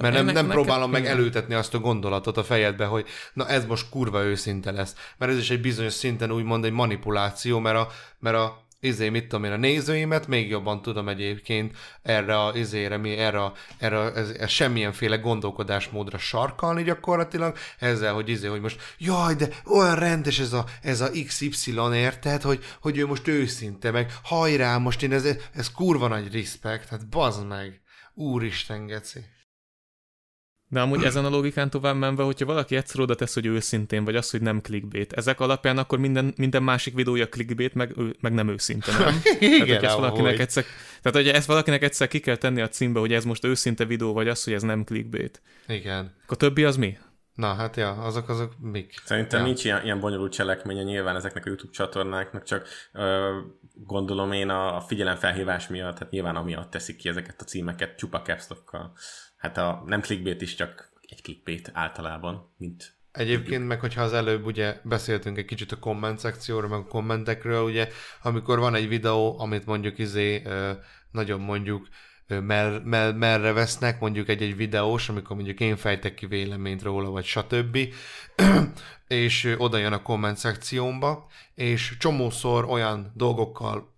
Mert nem, nem próbálom meg előtetni azt a gondolatot a fejedbe, hogy na ez most kurva őszinte lesz. Mert ez is egy bizonyos szinten úgymond egy manipuláció, mert a, mert a izé, mit tudom én, a nézőimet még jobban tudom egyébként erre a izére, mi erre, erre ez, ez, semmilyenféle gondolkodásmódra sarkalni gyakorlatilag, ezzel, hogy izé, hogy most jaj, de olyan rendes ez a, ez a XY érted, hogy, hogy ő most őszinte, meg hajrá, most én ez, ez kurva nagy respekt, hát bazd meg, úristen geci. De amúgy ezen a logikán tovább menve, hogyha valaki egyszer oda tesz, hogy őszintén, vagy az, hogy nem clickbait, ezek alapján akkor minden, minden másik videója clickbait, meg, meg nem őszinte, nem? Igen, tehát, valakinek egyszer, tehát, hogy ezt valakinek egyszer ki kell tenni a címbe, hogy ez most őszinte videó, vagy az, hogy ez nem clickbait. Igen. Akkor többi az mi? Na hát ja, azok azok mik? Szerintem ja. nincs ilyen, ilyen bonyolult cselekménye nyilván ezeknek a YouTube csatornáknak, csak ö, gondolom én a, a figyelemfelhívás miatt, tehát nyilván amiatt teszik ki ezeket a címeket csupa capstockkal hát a nem clickbait is, csak egy clickbait általában, mint Egyébként meg, hogyha az előbb ugye beszéltünk egy kicsit a komment szekcióról, meg a kommentekről, ugye, amikor van egy videó, amit mondjuk izé nagyon mondjuk mer, mer, merre vesznek, mondjuk egy-egy videós, amikor mondjuk én fejtek ki véleményt róla, vagy stb. és oda jön a komment szekciómba, és csomószor olyan dolgokkal,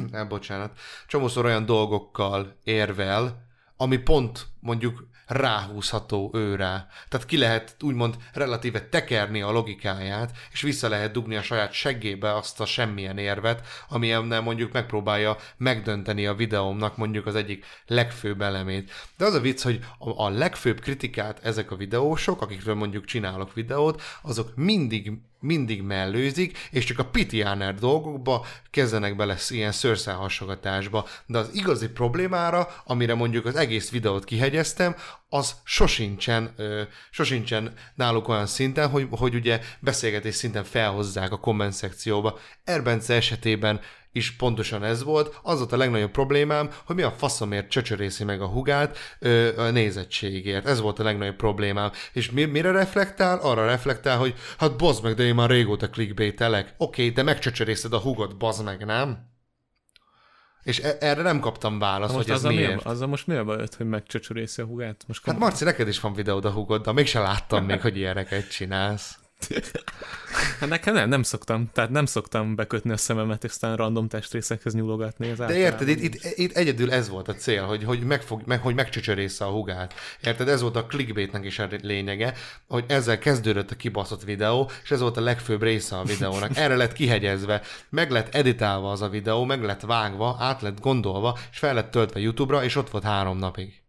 elbocsánat, csomószor olyan dolgokkal érvel, ami pont mondjuk ráhúzható őrá. Tehát ki lehet úgymond relatíve tekerni a logikáját, és vissza lehet dugni a saját seggébe azt a semmilyen érvet, amilyennel mondjuk megpróbálja megdönteni a videómnak mondjuk az egyik legfőbb elemét. De az a vicc, hogy a legfőbb kritikát ezek a videósok, akikről mondjuk csinálok videót, azok mindig mindig mellőzik, és csak a pitiáner dolgokba kezdenek bele ilyen hasogatásba. De az igazi problémára, amire mondjuk az egész videót kihegyeztem, az sosincsen, ö, sosincsen náluk olyan szinten, hogy, hogy ugye beszélgetés szinten felhozzák a komment szekcióba. Erbence esetében is pontosan ez volt. Az volt a legnagyobb problémám, hogy mi a faszomért csöcsörészi meg a hugát ö, a nézettségért. Ez volt a legnagyobb problémám. És mi, mire reflektál? Arra reflektál, hogy hát bozd meg, de én már régóta clickbaitelek. Oké, okay, de megcsöcsörészed a hugot, bazd meg, nem? És e, erre nem kaptam választ, hogy ez miért. Az a, most mi a bajod, hogy megcsöcsörészi a hugát? Most hát Marci, neked is van videód a hugod, de mégsem láttam még, hogy ilyeneket csinálsz. Hát nekem nem, nem szoktam. Tehát nem szoktam bekötni a szememet, és aztán random testrészekhez nyúlogatni. az De érted, itt, itt, itt, egyedül ez volt a cél, hogy, hogy, megfog, meg, hogy megcsöcsörésze a hugát. Érted, ez volt a clickbaitnek is a lényege, hogy ezzel kezdődött a kibaszott videó, és ez volt a legfőbb része a videónak. Erre lett kihegyezve, meg lett editálva az a videó, meg lett vágva, át lett gondolva, és fel lett töltve YouTube-ra, és ott volt három napig.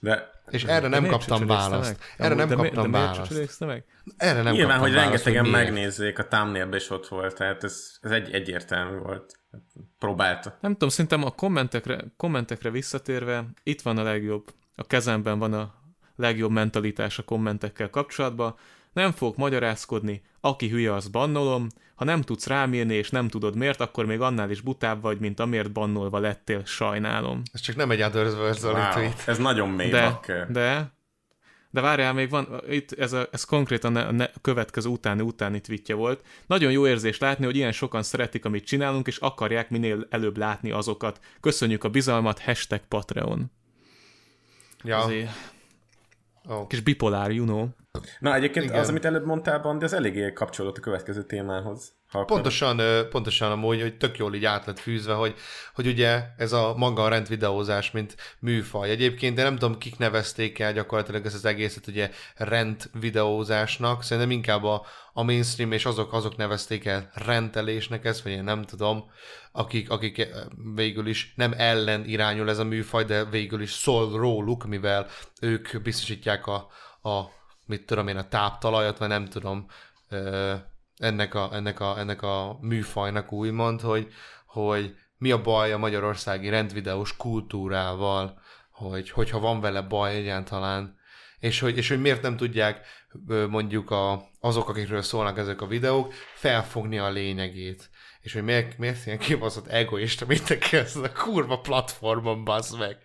De és erre de nem kaptam választ. Meg? Erre nem de kaptam de választ. Meg? Erre nem Nyilván, hogy választ, rengetegen hogy megnézzék, a thumbnail is ott volt, tehát ez, ez egy, egyértelmű volt. Próbálta. Nem tudom, szerintem a kommentekre, kommentekre visszatérve, itt van a legjobb, a kezemben van a legjobb mentalitás a kommentekkel kapcsolatban. Nem fogok magyarázkodni, aki hülye, az bannolom, ha nem tudsz rámírni és nem tudod miért, akkor még annál is butább vagy, mint amért bannolva lettél, sajnálom. Ez csak nem egy Others wow, tweet. Ez nagyon mély de, de, de várjál, még van, itt ez, a, ez konkrétan a, ne, a következő utáni utáni tweetje volt. Nagyon jó érzés látni, hogy ilyen sokan szeretik, amit csinálunk, és akarják minél előbb látni azokat. Köszönjük a bizalmat, hashtag Patreon. Ja. Azért, oh. Kis bipolár, you know. Na egyébként Igen. az, amit előbb mondtál, Bandi, az eléggé kapcsolódott a következő témához. Ha pontosan, akarod. pontosan amúgy, hogy tök jól így át lett fűzve, hogy, hogy ugye ez a maga a rendvideózás, mint műfaj egyébként, de nem tudom, kik nevezték el gyakorlatilag ezt az egészet ugye rendvideózásnak, szerintem inkább a, a mainstream és azok, azok nevezték el rendelésnek ezt, vagy én nem tudom, akik, akik végül is nem ellen irányul ez a műfaj, de végül is szól róluk, mivel ők biztosítják a, a mit tudom én, a táptalajat, vagy nem tudom ennek a, ennek a, ennek a műfajnak úgymond, hogy, hogy mi a baj a magyarországi rendvideós kultúrával, hogy, hogyha van vele baj egyáltalán, és hogy, és hogy miért nem tudják mondjuk a, azok, akikről szólnak ezek a videók, felfogni a lényegét és hogy miért, miért ilyen kibaszott egoista mindenki ez a kurva platformon basz meg.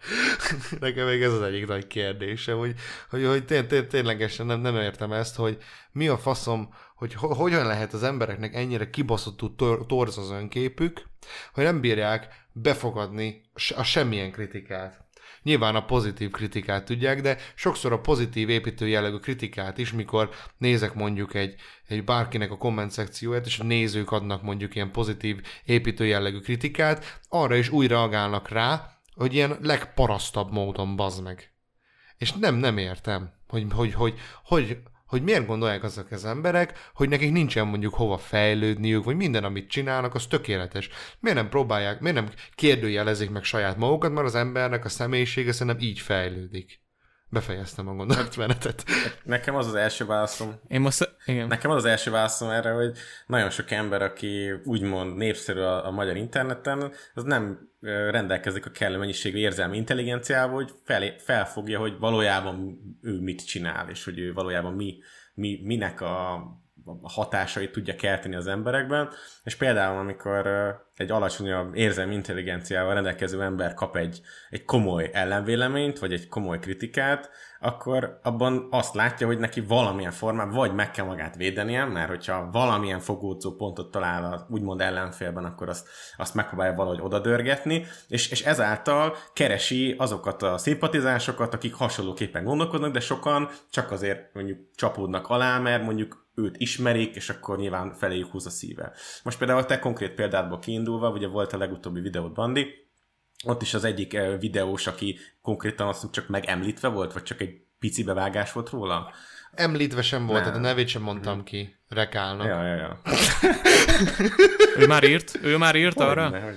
Nekem még ez az egyik nagy kérdése, hogy, hogy, hogy tény, tény, ténylegesen nem, nem értem ezt, hogy mi a faszom, hogy ho, hogyan lehet az embereknek ennyire kibaszottú tor, torz az önképük, hogy nem bírják befogadni a semmilyen kritikát. Nyilván a pozitív kritikát tudják, de sokszor a pozitív építő jellegű kritikát is, mikor nézek mondjuk egy, egy bárkinek a komment szekcióját, és a nézők adnak mondjuk ilyen pozitív építő jellegű kritikát, arra is újra reagálnak rá, hogy ilyen legparasztabb módon bazd meg. És nem, nem értem, hogy, hogy, hogy, hogy hogy miért gondolják azok az emberek, hogy nekik nincsen mondjuk hova fejlődniük, vagy minden, amit csinálnak, az tökéletes. Miért nem próbálják, miért nem kérdőjelezik meg saját magukat, mert az embernek a személyisége szerintem így fejlődik befejeztem a gondolatmenetet. Nekem az az első válaszom. Én most, igen. Nekem az az első válaszom erre, hogy nagyon sok ember, aki úgymond népszerű a, a magyar interneten, az nem rendelkezik a kellő mennyiségű érzelmi intelligenciával, hogy fel, felfogja, hogy valójában ő mit csinál, és hogy ő valójában mi, mi minek a hatásait tudja kelteni az emberekben, és például amikor egy alacsonyabb érzelmi intelligenciával rendelkező ember kap egy, egy komoly ellenvéleményt, vagy egy komoly kritikát, akkor abban azt látja, hogy neki valamilyen formában vagy meg kell magát védenie, mert hogyha valamilyen fogódzó pontot talál a úgymond ellenfélben, akkor azt, azt megpróbálja valahogy odadörgetni, és, és ezáltal keresi azokat a szimpatizásokat, akik hasonlóképpen gondolkodnak, de sokan csak azért mondjuk csapódnak alá, mert mondjuk őt ismerik, és akkor nyilván feléjük húz a szíve. Most például a te konkrét példádból kiindulva, ugye volt a legutóbbi videót Bandi, ott is az egyik eh, videós, aki konkrétan azt csak megemlítve volt, vagy csak egy pici bevágás volt róla? Említve sem volt, tehát a nevét sem mondtam hmm. ki. Rekálnak. Ja, ja, ja. ő már írt? Ő már írt hogy arra? Ne, hogy...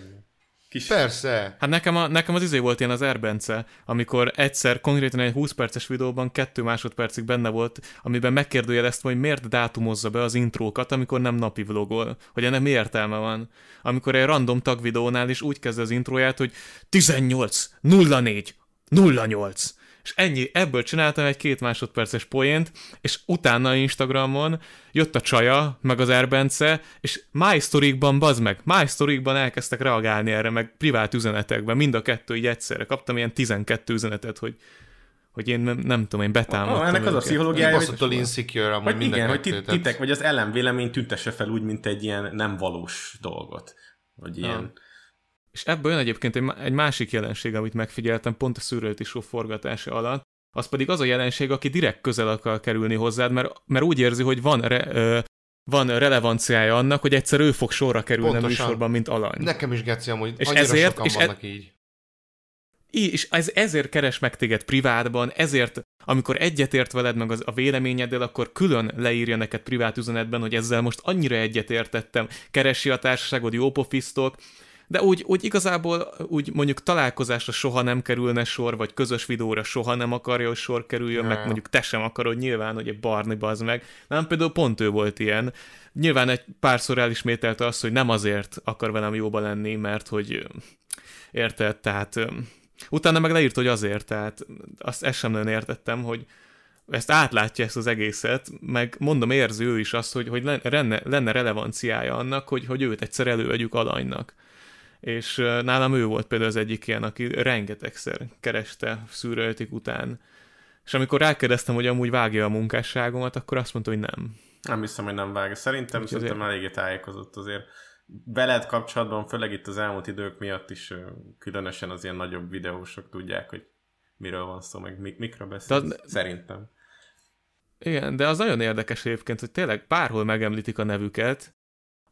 Kis... Persze. Hát nekem, a, nekem az izé volt ilyen az Erbence, amikor egyszer konkrétan egy 20 perces videóban kettő másodpercig benne volt, amiben megkérdőjeleztem, hogy miért dátumozza be az intrókat, amikor nem napi vlogol, hogy ennek mi értelme van. Amikor egy random tagvideónál is úgy kezd az intróját, hogy 18, 04, 08, és ennyi, ebből csináltam egy két másodperces poént, és utána Instagramon jött a csaja, meg az Erbence, és My Story-ban, bazd meg, My Story-ban elkezdtek reagálni erre, meg privát üzenetekben, mind a kettő így egyszerre. Kaptam ilyen 12 üzenetet, hogy hogy én nem, nem tudom, én betámadtam. Ah, ennek őket. az a pszichológiája, hogy... Baszott insecure, amúgy hogy igen, hogy titek, vagy az ellenvélemény tüntesse fel úgy, mint egy ilyen nem valós dolgot. Vagy ilyen... Ah és ebből jön egyébként egy, másik jelenség, amit megfigyeltem pont a szűrőti show forgatása alatt, az pedig az a jelenség, aki direkt közel akar kerülni hozzád, mert, mert úgy érzi, hogy van, re, ö, van relevanciája annak, hogy egyszer ő fog sorra kerülni Pontosan. a műsorban, mint alany. Nekem is geci amúgy, és ezért, sokan és e- vannak e- így. És ez, ezért keres meg téged privátban, ezért, amikor egyetért veled meg az, a véleményeddel, akkor külön leírja neked privát üzenetben, hogy ezzel most annyira egyetértettem, keresi a társaságod jó pofisztok, de úgy, úgy igazából úgy mondjuk találkozásra soha nem kerülne sor, vagy közös videóra soha nem akarja, hogy sor kerüljön, yeah. meg mondjuk te sem akarod nyilván, hogy egy barni az meg. Nem például pont ő volt ilyen. Nyilván egy párszor elismételte azt, hogy nem azért akar velem jóba lenni, mert hogy érted, tehát utána meg leírt, hogy azért, tehát azt ezt sem nagyon értettem, hogy ezt átlátja ezt az egészet, meg mondom, érzi ő is azt, hogy, hogy lenne, lenne relevanciája annak, hogy, hogy őt egyszer elővegyük alanynak és nálam ő volt például az egyik ilyen, aki rengetegszer kereste szűrőöltik után. És amikor rákérdeztem, hogy amúgy vágja a munkásságomat, akkor azt mondta, hogy nem. Nem hiszem, hogy nem vágja. Szerintem, Úgy szerintem azért... eléggé tájékozott azért. Veled kapcsolatban, főleg itt az elmúlt idők miatt is, különösen az ilyen nagyobb videósok tudják, hogy miről van szó, meg mik, mikről beszél, az... szerintem. Igen, de az nagyon érdekes egyébként, hogy tényleg bárhol megemlítik a nevüket,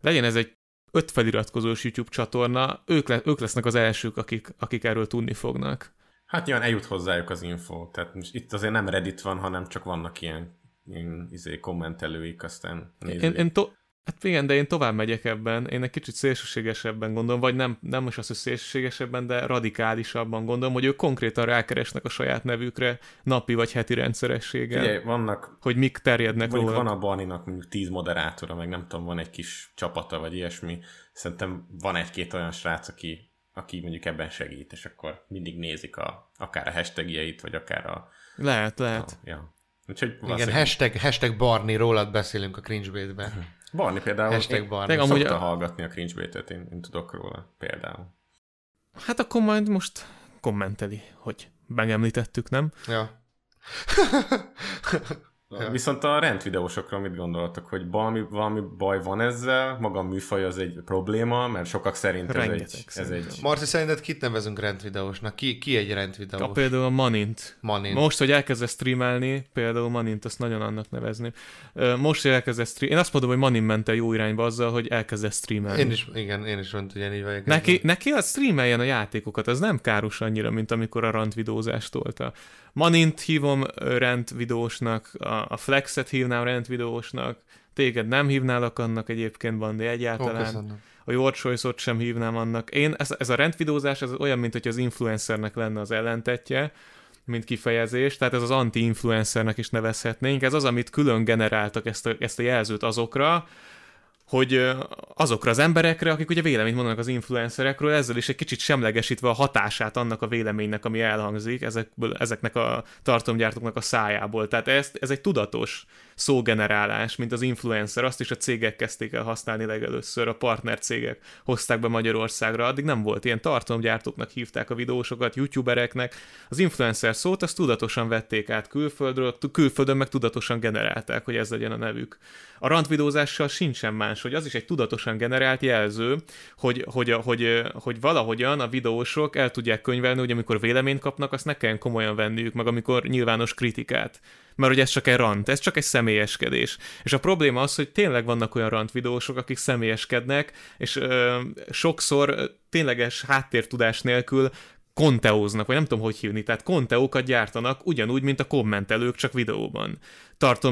legyen ez egy öt feliratkozós YouTube csatorna, ők, le, ők lesznek az elsők, akik, akik erről tudni fognak. Hát nyilván eljut hozzájuk az info, tehát itt azért nem Reddit van, hanem csak vannak ilyen, ilyen izé, kommentelőik, aztán nézzük. Én, én to- Hát igen, de én tovább megyek ebben, én egy kicsit szélsőségesebben gondolom, vagy nem, nem most az, hogy szélsőségesebben, de radikálisabban gondolom, hogy ők konkrétan rákeresnek a saját nevükre napi vagy heti rendszerességgel. Ugye, vannak... Hogy mik terjednek róla. Van a Barninak mondjuk tíz moderátora, meg nem tudom, van egy kis csapata, vagy ilyesmi. Szerintem van egy-két olyan srác, aki, aki mondjuk ebben segít, és akkor mindig nézik a, akár a hashtagjeit, vagy akár a... Lehet, lehet. A, ja. Úgyhogy Igen, hashtag, hashtag Barni, rólad beszélünk a cringebait-ben. Mhm. Barni például. Hashtag Barni. Én, amúgy a... hallgatni a cringebait-et, én, én tudok róla például. Hát akkor majd most kommenteli, hogy megemlítettük, nem? Ja. Ja. Viszont a rendvideósokra mit gondoltak, hogy valami, valami baj van ezzel, maga a műfaj az egy probléma, mert sokak szerint ez Rengeteg egy, ez egy... Marci, szerinted kit nevezünk rendvideósnak? Ki, ki egy rendvideós? A például a Manint. Manint. Most, hogy elkezd streamelni, például Manint, azt nagyon annak nevezni. Most, hogy elkezd streamelni, én azt mondom, hogy Manint ment el jó irányba azzal, hogy elkezd streamelni. Én is, igen, én is hogy így vagyok. Neki, neki a streameljen a játékokat, az nem káros annyira, mint amikor a randvidózást tolta. Manint hívom rendvidósnak, a a, Flexet hívnám rendvideósnak, téged nem hívnálak annak egyébként, Bandi, egyáltalán. Oh, a Your choice sem hívnám annak. Én, ez, ez a rendvidózás ez olyan, mint hogy az influencernek lenne az ellentetje, mint kifejezés, tehát ez az anti-influencernek is nevezhetnénk. Ez az, amit külön generáltak ezt a, ezt a jelzőt azokra, hogy azokra az emberekre, akik ugye véleményt mondanak az influencerekről, ezzel is egy kicsit semlegesítve a hatását annak a véleménynek, ami elhangzik ezekből, ezeknek a tartomgyártóknak a szájából. Tehát ez, ez egy tudatos szógenerálás, mint az influencer, azt is a cégek kezdték el használni legelőször, a partner cégek hozták be Magyarországra, addig nem volt ilyen tartalomgyártóknak hívták a videósokat, youtubereknek. Az influencer szót azt tudatosan vették át külföldről, külföldön meg tudatosan generálták, hogy ez legyen a nevük. A randvidózással sincsen más, hogy az is egy tudatosan generált jelző, hogy, hogy, hogy, hogy valahogyan a videósok el tudják könyvelni, hogy amikor véleményt kapnak, azt ne kelljen komolyan venniük, meg amikor nyilvános kritikát mert hogy ez csak egy rant, ez csak egy személyeskedés. És a probléma az, hogy tényleg vannak olyan rant videósok, akik személyeskednek, és ö, sokszor tényleges háttértudás nélkül konteóznak, vagy nem tudom, hogy hívni, tehát konteókat gyártanak ugyanúgy, mint a kommentelők, csak videóban.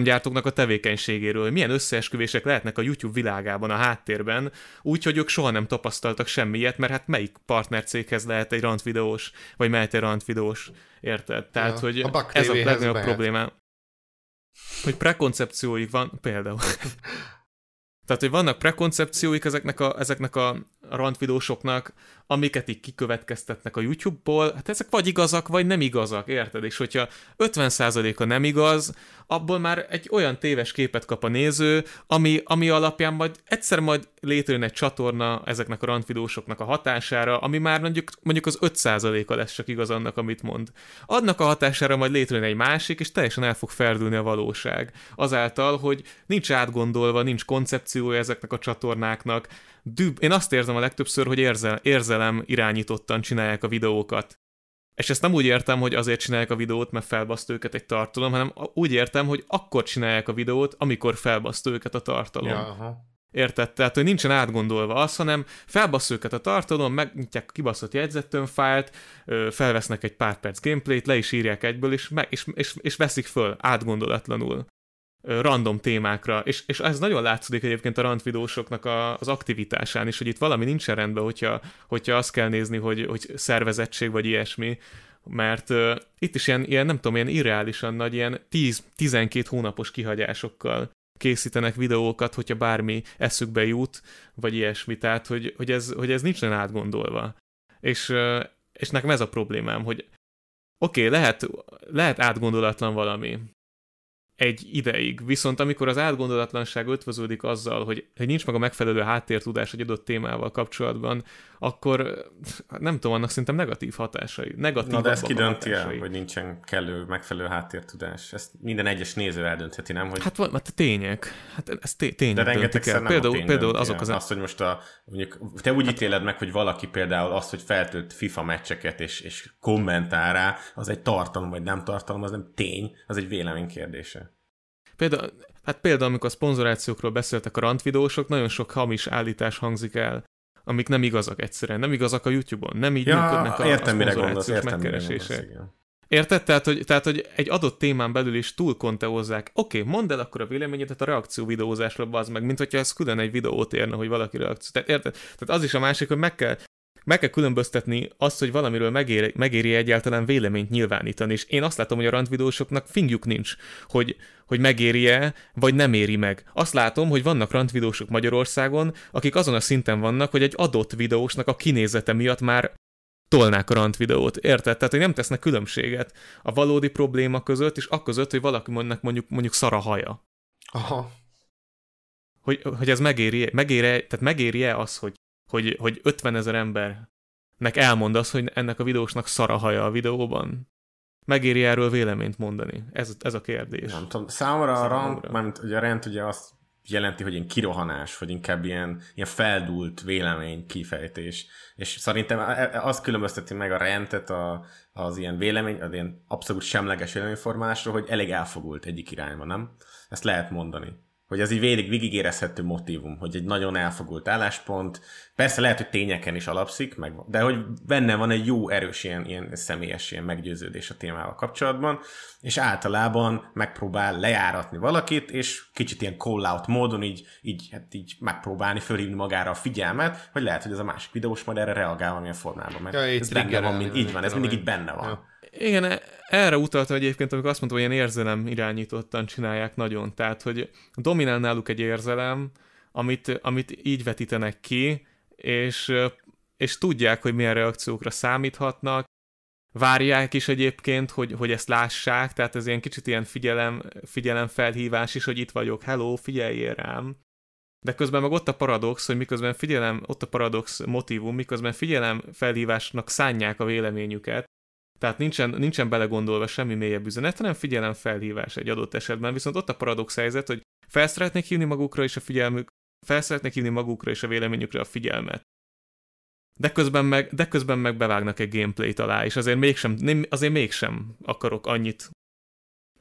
gyártóknak a tevékenységéről, hogy milyen összeesküvések lehetnek a YouTube világában, a háttérben, úgyhogy ők soha nem tapasztaltak semmilyet, mert hát melyik partnercéghez lehet egy rant videós, vagy mehet egy rant videós, érted? Tehát, ja, hogy a ez a legnagyobb problémám hogy prekoncepcióik van, például. Tehát, hogy vannak prekoncepcióik ezeknek a, ezeknek a randvidósoknak, amiket így kikövetkeztetnek a YouTube-ból, hát ezek vagy igazak, vagy nem igazak, érted? És hogyha 50%-a nem igaz, abból már egy olyan téves képet kap a néző, ami, ami alapján majd egyszer majd létrejön egy csatorna ezeknek a randvidósoknak a hatására, ami már mondjuk, mondjuk az 5%-a lesz csak igaz annak, amit mond. adnak a hatására majd létrejön egy másik, és teljesen el fog ferdülni a valóság. Azáltal, hogy nincs átgondolva, nincs koncepciója ezeknek a csatornáknak, düb, én azt érzem a legtöbbször, hogy érzel, érzelem irányítottan csinálják a videókat. És ezt nem úgy értem, hogy azért csinálják a videót, mert felbaszt őket egy tartalom, hanem úgy értem, hogy akkor csinálják a videót, amikor felbaszt őket a tartalom. Ja, aha. Érted? Tehát, hogy nincsen átgondolva az, hanem felbassz őket a tartalom, megnyitják a kibaszott fájlt, felvesznek egy pár perc gameplayt, le is írják egyből, és, meg, és, és, és veszik föl átgondolatlanul random témákra, és, és ez nagyon látszódik egyébként a randvidósoknak a, az aktivitásán is, hogy itt valami nincsen rendben, hogyha, hogyha azt kell nézni, hogy, hogy szervezettség vagy ilyesmi, mert uh, itt is ilyen, ilyen, nem tudom, ilyen irreálisan nagy, ilyen 10-12 hónapos kihagyásokkal készítenek videókat, hogyha bármi eszükbe jut, vagy ilyesmi, tehát hogy, hogy, ez, hogy ez nincsen átgondolva. És, uh, és nekem ez a problémám, hogy oké, okay, lehet, lehet átgondolatlan valami, egy ideig. Viszont amikor az átgondolatlanság ötvöződik azzal, hogy, hogy nincs meg a megfelelő háttértudás egy adott témával kapcsolatban, akkor hát nem tudom, annak szerintem negatív hatásai. Negatív Na de ez kidönti el, hogy nincsen kellő, megfelelő háttértudás. Ezt minden egyes néző eldöntheti, nem? Hogy... Hát van, hát tények. Hát ez tények de rengeteg el. Például, tény például azok az... Azt, hogy most a, mondjuk, te úgy hát... ítéled meg, hogy valaki például azt, hogy feltölt FIFA meccseket és, és kommentál rá, az egy tartalom, vagy nem tartalom, az nem tény, az egy vélemény kérdése. Például, hát például, amikor a szponzorációkról beszéltek a randvidósok, nagyon sok hamis állítás hangzik el, amik nem igazak egyszerűen, nem igazak a YouTube-on, nem így ja, működnek a, értem, a mire gondolsz, értem, megkeresése. Mire gondolsz, Érted? Tehát hogy, tehát, hogy egy adott témán belül is túl konteózzák. Oké, okay, mondd el akkor a véleményedet a reakció videózásról, az meg, mint hogyha ez külön egy videót érne, hogy valaki reakció. Tehát, érted? Tehát az is a másik, hogy meg kell, meg kell különböztetni azt, hogy valamiről megéri, megéri egyáltalán véleményt nyilvánítani, és én azt látom, hogy a randvidósoknak fingjuk nincs, hogy, hogy megéri-e, vagy nem éri meg. Azt látom, hogy vannak randvidósok Magyarországon, akik azon a szinten vannak, hogy egy adott videósnak a kinézete miatt már tolnák a rant videót, érted? Tehát, hogy nem tesznek különbséget a valódi probléma között, és akközött, hogy valaki mondnak mondjuk, mondjuk szara haja. Aha. Hogy, hogy ez megéri, megére, tehát megéri-e az, hogy hogy, hogy 50 ezer embernek elmond az, hogy ennek a videósnak szara haja a videóban. Megéri erről véleményt mondani? Ez, ez a kérdés. Nem tudom, számomra, a rant, mert ugye a rend ugye azt jelenti, hogy én kirohanás, vagy inkább ilyen, ilyen feldult vélemény kifejtés. És szerintem e, e, az különbözteti meg a rendet a, az ilyen vélemény, az ilyen abszolút semleges véleményformálásról, hogy elég elfogult egyik irányba, nem? Ezt lehet mondani hogy az így végig, végig érezhető motivum, hogy egy nagyon elfogult álláspont, persze lehet, hogy tényeken is alapszik, meg, de hogy benne van egy jó erős ilyen, ilyen személyes ilyen meggyőződés a témával kapcsolatban, és általában megpróbál lejáratni valakit, és kicsit ilyen call-out módon így, így, hát így megpróbálni fölhívni magára a figyelmet, hogy lehet, hogy ez a másik videós majd erre reagál valamilyen formában, mert ja, ez benne van, mind, így van, ez mindig így benne van. Ja. Igen, e- erre utaltam egyébként, amikor azt mondtam, hogy ilyen érzelem irányítottan csinálják nagyon. Tehát, hogy dominál náluk egy érzelem, amit, amit így vetítenek ki, és, és tudják, hogy milyen reakciókra számíthatnak, várják is egyébként, hogy, hogy ezt lássák, tehát ez ilyen kicsit ilyen figyelem, figyelemfelhívás is, hogy itt vagyok, hello, figyeljél rám. De közben meg ott a paradox, hogy miközben figyelem, ott a paradox motivum, miközben figyelem felhívásnak szánják a véleményüket, tehát nincsen, nincsen belegondolva semmi mélyebb üzenet, hanem felhívás egy adott esetben. Viszont ott a paradox helyzet, hogy felszeretnék hívni magukra és a figyelmük, felszeretnék hívni magukra és a véleményükre a figyelmet. De közben meg, de közben meg bevágnak egy gameplayt alá, és azért mégsem, azért mégsem akarok annyit,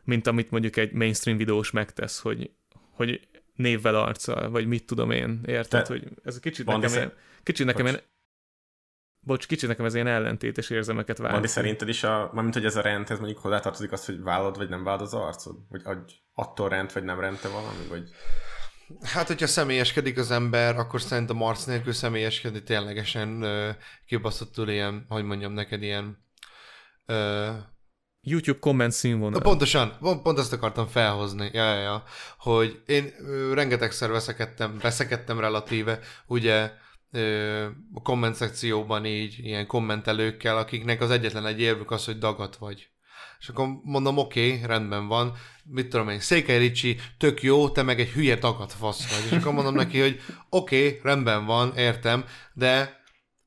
mint amit mondjuk egy mainstream videós megtesz, hogy, hogy névvel, arccal, vagy mit tudom én, érted, hogy ez kicsit nekem, ilyen, kicsit nekem ilyen bocs, kicsit nekem ez ilyen ellentétes érzemeket vált. Mondi szerinted is, a, mint hogy ez a ez mondjuk hozzátartozik azt, hogy vállod vagy nem vállod az arcod? Vagy attól rend vagy nem rendte valami? Vagy... Hát, hogyha személyeskedik az ember, akkor a marc nélkül személyeskedni ténylegesen kibaszottul ilyen, hogy mondjam neked, ilyen ö, YouTube komment színvonal. Pontosan, pont azt akartam felhozni, ja, ja, ja. hogy én rengetegszer veszekedtem, veszekedtem relatíve, ugye a komment szekcióban így ilyen kommentelőkkel, akiknek az egyetlen egy érvük az, hogy dagat vagy. És akkor mondom, oké, okay, rendben van, mit tudom én, Székely Ricsi, tök jó, te meg egy hülye dagat fasz vagy. És akkor mondom neki, hogy oké, okay, rendben van, értem, de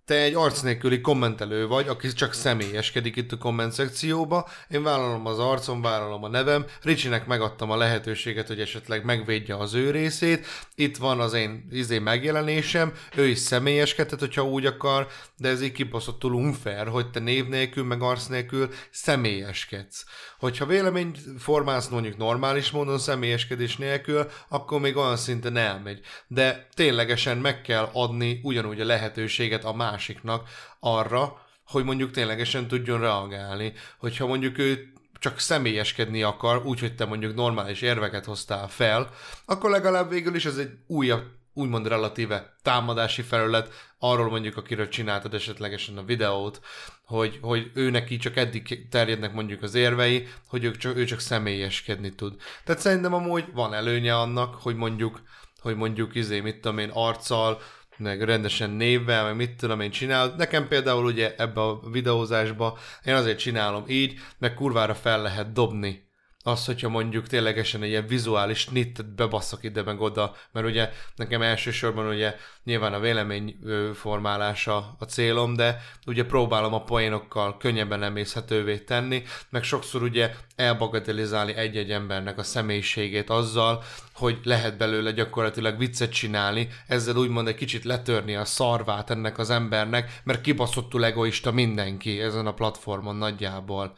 te egy arc nélküli kommentelő vagy, aki csak személyeskedik itt a komment szekcióba. Én vállalom az arcom, vállalom a nevem. Ricsinek megadtam a lehetőséget, hogy esetleg megvédje az ő részét. Itt van az én izé megjelenésem, ő is személyeskedhet, hogyha úgy akar, de ez így kibaszottul unfair, hogy te név nélkül, meg arc nélkül személyeskedsz. Hogyha véleményt formálsz mondjuk normális módon személyeskedés nélkül, akkor még olyan szinten elmegy. De ténylegesen meg kell adni ugyanúgy a lehetőséget a más másiknak arra, hogy mondjuk ténylegesen tudjon reagálni. Hogyha mondjuk ő csak személyeskedni akar, úgyhogy te mondjuk normális érveket hoztál fel, akkor legalább végül is ez egy újabb, úgymond relatíve támadási felület, arról mondjuk, akiről csináltad esetlegesen a videót, hogy, hogy ő neki csak eddig terjednek mondjuk az érvei, hogy ő csak, ő csak személyeskedni tud. Tehát szerintem amúgy van előnye annak, hogy mondjuk, hogy mondjuk izé, mit tudom én, arccal, meg rendesen névvel, meg mit tudom én csinálod. Nekem például ugye ebbe a videózásba én azért csinálom így, meg kurvára fel lehet dobni az, hogyha mondjuk ténylegesen egy ilyen vizuális nittet bebaszok ide meg oda, mert ugye nekem elsősorban ugye nyilván a vélemény formálása a célom, de ugye próbálom a poénokkal könnyebben emészhetővé tenni, meg sokszor ugye elbagatelizálni egy-egy embernek a személyiségét azzal, hogy lehet belőle gyakorlatilag viccet csinálni, ezzel úgymond egy kicsit letörni a szarvát ennek az embernek, mert kibaszottul egoista mindenki ezen a platformon nagyjából.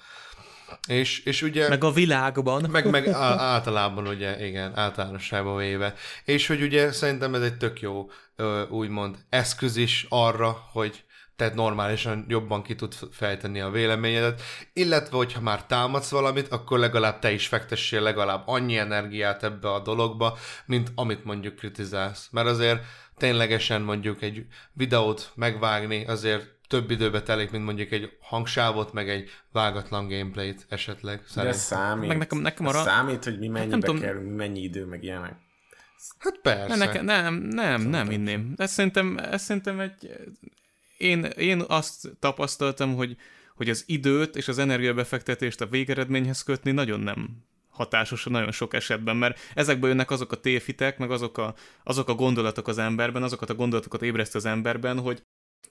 És, és ugye... Meg a világban. Meg, meg általában ugye, igen, általánosságban véve. És hogy ugye szerintem ez egy tök jó úgymond eszköz is arra, hogy tehát normálisan jobban ki tud fejteni a véleményedet, illetve hogyha már támadsz valamit, akkor legalább te is fektessél legalább annyi energiát ebbe a dologba, mint amit mondjuk kritizálsz. Mert azért ténylegesen mondjuk egy videót megvágni azért több időbe telik, mint mondjuk egy hangsávot, meg egy vágatlan gameplayt esetleg. Szerint. De számít. Meg nekem, nekem arra... Számít, hogy mi hát mennyibe hát kerül, tudom... mennyi idő, meg ilyenek. Hát persze. Ne, nekem, nem, nem, szóval nem inném. Ez szerintem, ez szerintem egy... Én, én azt tapasztaltam, hogy, hogy az időt és az energiabefektetést a végeredményhez kötni nagyon nem hatásos nagyon sok esetben, mert ezekből jönnek azok a téfitek, meg azok a, azok a gondolatok az emberben, azokat a gondolatokat ébreszt az emberben, hogy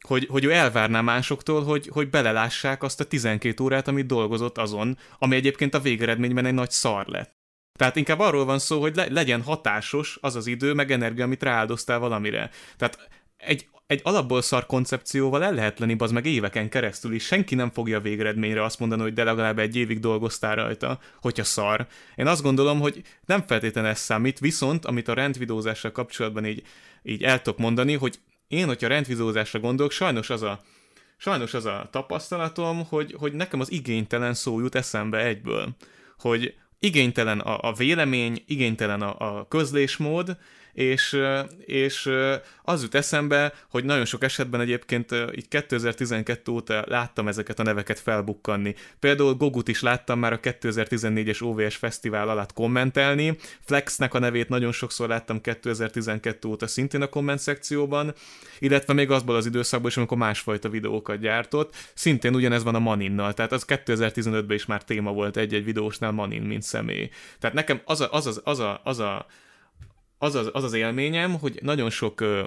hogy, hogy ő elvárná másoktól, hogy, hogy belelássák azt a 12 órát, amit dolgozott azon, ami egyébként a végeredményben egy nagy szar lett. Tehát inkább arról van szó, hogy le, legyen hatásos az az idő, meg energia, amit rááldoztál valamire. Tehát egy, egy alapból szar koncepcióval el lehet lenni, az meg éveken keresztül is. Senki nem fogja a végeredményre azt mondani, hogy de legalább egy évig dolgoztál rajta, hogyha szar. Én azt gondolom, hogy nem feltétlenül ez számít, viszont amit a rendvidózással kapcsolatban így, így el tudok mondani, hogy én, hogyha rendvizózásra gondolok, sajnos az a, sajnos az a tapasztalatom, hogy, hogy nekem az igénytelen szó jut eszembe egyből. Hogy igénytelen a, a vélemény, igénytelen a, a közlésmód, és, és az jut eszembe, hogy nagyon sok esetben egyébként így 2012 óta láttam ezeket a neveket felbukkanni. Például Gogut is láttam már a 2014-es OVS Fesztivál alatt kommentelni, Flexnek a nevét nagyon sokszor láttam 2012 óta szintén a komment szekcióban, illetve még azból az időszakból is, amikor másfajta videókat gyártott, szintén ugyanez van a Maninnal, tehát az 2015-ben is már téma volt egy-egy videósnál Manin, mint személy. Tehát nekem az a, az, az, az, a, az a az az, az az élményem, hogy nagyon sok ö,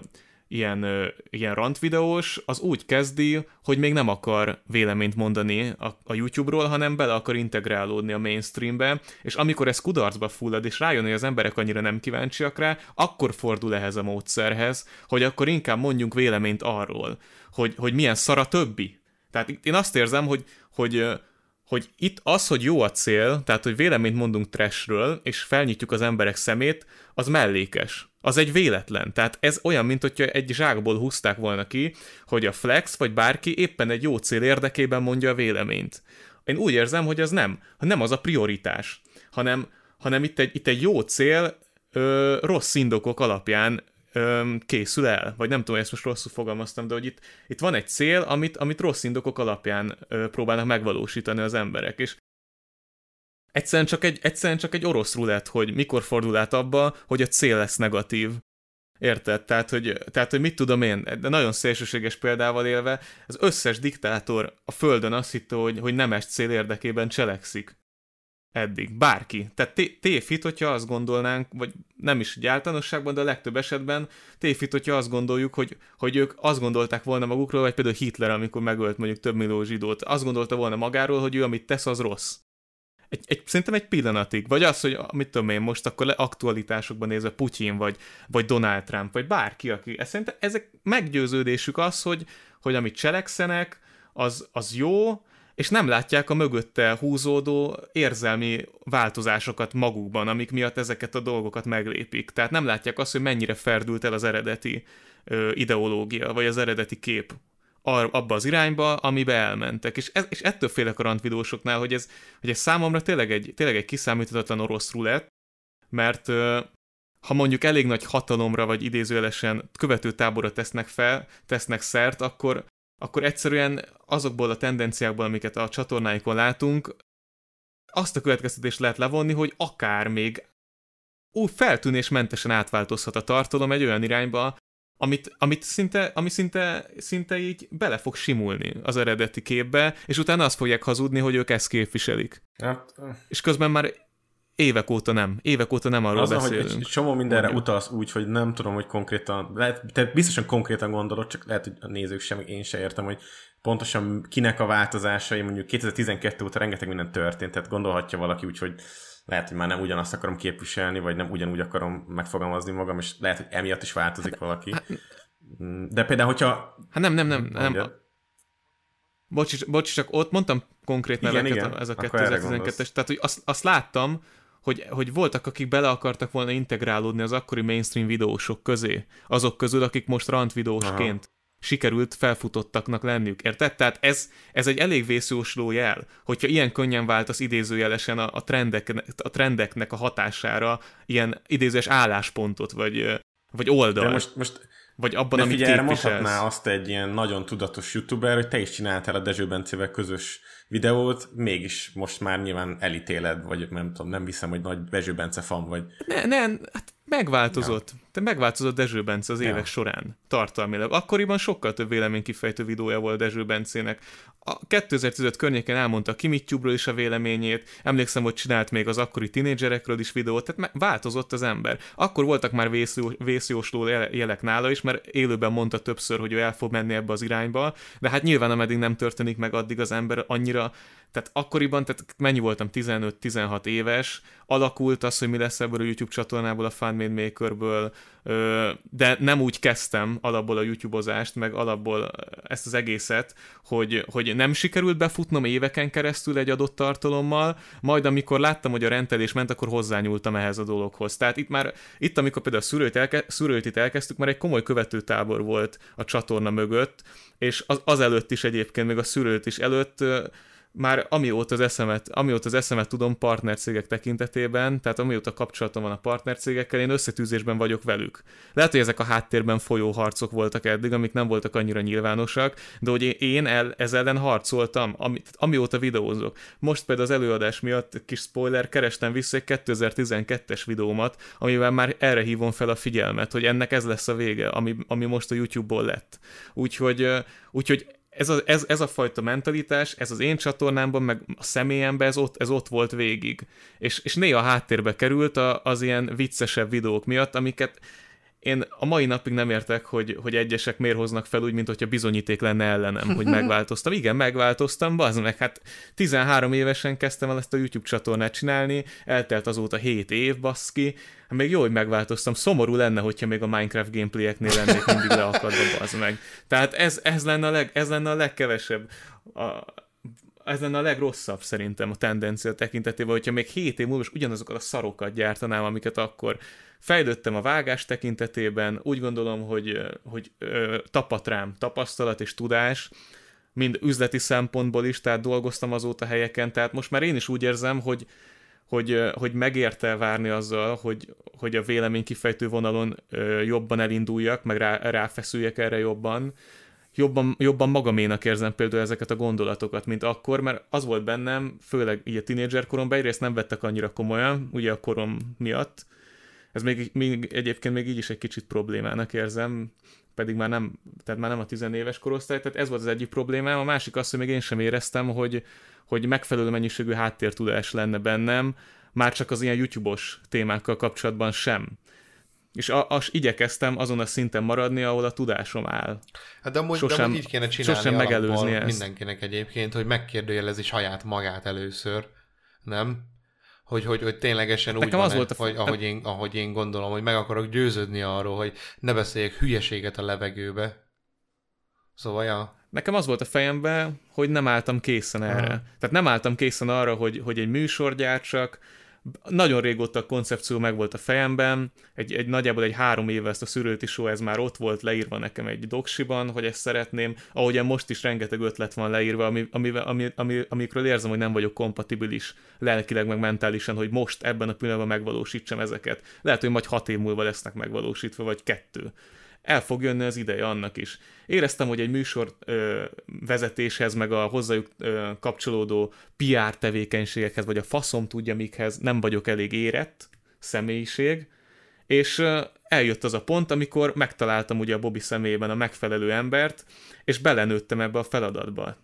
ilyen, ö, ilyen rant videós, az úgy kezdi, hogy még nem akar véleményt mondani a, a YouTube-ról, hanem bele akar integrálódni a mainstreambe, és amikor ez kudarcba fullad, és rájön, hogy az emberek annyira nem kíváncsiak rá, akkor fordul ehhez a módszerhez, hogy akkor inkább mondjunk véleményt arról, hogy, hogy milyen szara többi. Tehát én azt érzem, hogy, hogy hogy itt az, hogy jó a cél, tehát hogy véleményt mondunk trashről, és felnyitjuk az emberek szemét, az mellékes. Az egy véletlen. Tehát ez olyan, mint hogyha egy zsákból húzták volna ki, hogy a Flex vagy bárki éppen egy jó cél érdekében mondja a véleményt. Én úgy érzem, hogy ez nem. Nem az a prioritás, hanem, hanem itt, egy, itt egy jó cél ö, rossz indokok alapján öm, készül el, vagy nem tudom, ezt most rosszul fogalmaztam, de hogy itt, itt van egy cél, amit, amit rossz indokok alapján ö, próbálnak megvalósítani az emberek, és egyszerűen csak egy, egyszerűen csak egy orosz rulett, hogy mikor fordul át abba, hogy a cél lesz negatív. Érted? Tehát hogy, tehát, hogy mit tudom én, de nagyon szélsőséges példával élve, az összes diktátor a földön azt hitte, hogy, hogy nemes cél érdekében cselekszik eddig. Bárki. Tehát téfit, hogyha azt gondolnánk, vagy nem is egy általánosságban, de a legtöbb esetben téfit, hogyha azt gondoljuk, hogy, hogy ők azt gondolták volna magukról, vagy például Hitler, amikor megölt mondjuk több millió zsidót, azt gondolta volna magáról, hogy ő amit tesz, az rossz. Egy, egy, szerintem egy pillanatig, vagy az, hogy mit tudom én most akkor le aktualitásokban nézve Putyin, vagy, vagy Donald Trump, vagy bárki, aki, ez szerintem ezek meggyőződésük az, hogy, hogy amit cselekszenek, az, az jó, és nem látják a mögötte húzódó érzelmi változásokat magukban, amik miatt ezeket a dolgokat meglépik. Tehát nem látják azt, hogy mennyire ferdült el az eredeti ö, ideológia, vagy az eredeti kép ar, abba az irányba, amibe elmentek. És, ez, és ettől félek a randvidósoknál, hogy ez, hogy ez számomra tényleg egy, tényleg egy kiszámíthatatlan orosz rulett, mert ö, ha mondjuk elég nagy hatalomra vagy idézőjelesen követő táborra tesznek fel, tesznek szert, akkor, akkor egyszerűen azokból a tendenciákból, amiket a csatornáikon látunk, azt a következtetést lehet levonni, hogy akár még úgy feltűnésmentesen átváltozhat a tartalom egy olyan irányba, amit, amit szinte, ami szinte, szinte így bele fog simulni az eredeti képbe, és utána azt fogják hazudni, hogy ők ezt képviselik. Hát. És közben már évek óta nem. Évek óta nem arról az, beszélünk. hogy egy csomó mindenre Mondjuk. utalsz úgy, hogy nem tudom, hogy konkrétan, lehet, te biztosan konkrétan gondolod, csak lehet, hogy a nézők sem, én se értem, hogy pontosan kinek a változásai, mondjuk 2012 óta rengeteg minden történt, tehát gondolhatja valaki úgy, hogy lehet, hogy már nem ugyanazt akarom képviselni, vagy nem ugyanúgy akarom megfogalmazni magam, és lehet, hogy emiatt is változik hát, valaki. Hát, mm, De például, hogyha... Hát nem, nem, nem. nem. Bocs, bocs, csak ott mondtam konkrét neveket igen, igen. ez a 2012-es, tehát hogy azt, azt láttam, hogy, hogy voltak, akik bele akartak volna integrálódni az akkori mainstream videósok közé, azok közül, akik most rant videósként Aha. sikerült felfutottaknak lenniük, érted? Tehát ez, ez egy elég vészjósló jel, hogyha ilyen könnyen vált az idézőjelesen a, a, trendek, a trendeknek a hatására ilyen idézős álláspontot, vagy, vagy oldal. De most, most vagy abban, amit képviselsz. mondhatná azt egy ilyen nagyon tudatos youtuber, hogy te is csináltál a Dezső Bencevel közös videót, mégis most már nyilván elítéled, vagy nem tudom, nem hiszem, hogy nagy Bezső Bence fan vagy. Ne, nem, hát megváltozott. Ja te megváltozott Dezső Bence az évek ja. során tartalmilag. Akkoriban sokkal több véleménykifejtő videója volt Dezső Bencének. A 2015 környéken elmondta a Kimittyúbról is a véleményét, emlékszem, hogy csinált még az akkori tinédzserekről is videót, tehát változott az ember. Akkor voltak már vészjó, vészjósló jelek nála is, mert élőben mondta többször, hogy ő el fog menni ebbe az irányba, de hát nyilván ameddig nem történik meg, addig az ember annyira tehát akkoriban, tehát mennyi voltam, 15-16 éves, alakult az, hogy mi lesz ebből a YouTube csatornából, a Fanmade Makerből, de nem úgy kezdtem alapból a YouTubeozást, meg alapból ezt az egészet, hogy, hogy nem sikerült befutnom éveken keresztül egy adott tartalommal, majd amikor láttam, hogy a rendelés ment, akkor hozzányúltam ehhez a dologhoz. Tehát itt már, itt amikor például a szűrőt, elke, szűrőt itt elkezdtük, már egy komoly követőtábor volt a csatorna mögött, és az, előtt is egyébként, még a szűrőt is előtt már amióta az eszemet, amióta az eszemet tudom partnercégek tekintetében, tehát amióta kapcsolatom van a partnercégekkel, én összetűzésben vagyok velük. Lehet, hogy ezek a háttérben folyó harcok voltak eddig, amik nem voltak annyira nyilvánosak, de hogy én el, ez ellen harcoltam, ami, amióta videózok. Most például az előadás miatt, kis spoiler, kerestem vissza egy 2012-es videómat, amivel már erre hívom fel a figyelmet, hogy ennek ez lesz a vége, ami, ami most a YouTube-ból lett. Úgyhogy, úgyhogy ez a, ez, ez a fajta mentalitás, ez az én csatornámban, meg a személyemben ez ott, ez ott volt végig. És, és néha háttérbe került a, az ilyen viccesebb videók miatt, amiket én a mai napig nem értek, hogy, hogy egyesek miért hoznak fel úgy, mint hogyha bizonyíték lenne ellenem, hogy megváltoztam. Igen, megváltoztam, bazd meg, hát 13 évesen kezdtem el ezt a YouTube csatornát csinálni, eltelt azóta 7 év, baszki, hát még jó, hogy megváltoztam. Szomorú lenne, hogyha még a Minecraft gameplay-eknél lennék mindig leakadva, bazd meg. Tehát ez, ez, lenne a leg, ez lenne a legkevesebb. A, ez lenne a legrosszabb szerintem a tendencia tekintetében, hogyha még 7 év múlva is ugyanazokat a szarokat gyártanám, amiket akkor fejlődtem a vágás tekintetében, úgy gondolom, hogy, hogy ö, tapat rám tapasztalat és tudás, mind üzleti szempontból is, tehát dolgoztam azóta helyeken, tehát most már én is úgy érzem, hogy, hogy, hogy megérte várni azzal, hogy, hogy a vélemény kifejtő vonalon jobban elinduljak, meg rá, ráfeszüljek erre jobban, jobban, jobban magaménak érzem például ezeket a gondolatokat, mint akkor, mert az volt bennem, főleg így a tínédzser koromban, egyrészt nem vettek annyira komolyan, ugye a korom miatt, ez még, még egyébként még így is egy kicsit problémának érzem, pedig már nem, tehát már nem a tizenéves korosztály, tehát ez volt az egyik problémám, a másik az, hogy még én sem éreztem, hogy, hogy megfelelő mennyiségű háttértudás lenne bennem, már csak az ilyen YouTube-os témákkal kapcsolatban sem. És a, a, igyekeztem azon a szinten maradni, ahol a tudásom áll. Hát de amúgy, sosem, de amúgy így kéne csinálni sosem megelőzni ezt. mindenkinek egyébként, hogy megkérdőjelezi saját magát először, nem? Hogy, hogy, hogy ténylegesen hát Nekem úgy van az volt a... hogy, hát- ahogy, én, ahogy én gondolom, hogy meg akarok győződni arról, hogy ne beszéljek hülyeséget a levegőbe. Szóval, ja. Nekem az volt a fejemben, hogy nem álltam készen erre. Hmm. Tehát nem álltam készen arra, hogy, hogy egy műsor gyártsak, nagyon régóta a koncepció meg volt a fejemben, egy, egy nagyjából egy három éve ezt a szürőti show, ez már ott volt leírva nekem egy doksiban, hogy ezt szeretném, ahogyan most is rengeteg ötlet van leírva, ami, ami, ami, ami, amikről érzem, hogy nem vagyok kompatibilis lelkileg meg mentálisan, hogy most ebben a pillanatban megvalósítsam ezeket. Lehet, hogy majd hat év múlva lesznek megvalósítva, vagy kettő el fog jönni az ideje annak is. Éreztem, hogy egy műsor ö, vezetéshez, meg a hozzájuk ö, kapcsolódó PR tevékenységekhez, vagy a faszom tudja mikhez nem vagyok elég érett személyiség, és ö, eljött az a pont, amikor megtaláltam ugye a Bobby személyében a megfelelő embert, és belenőttem ebbe a feladatba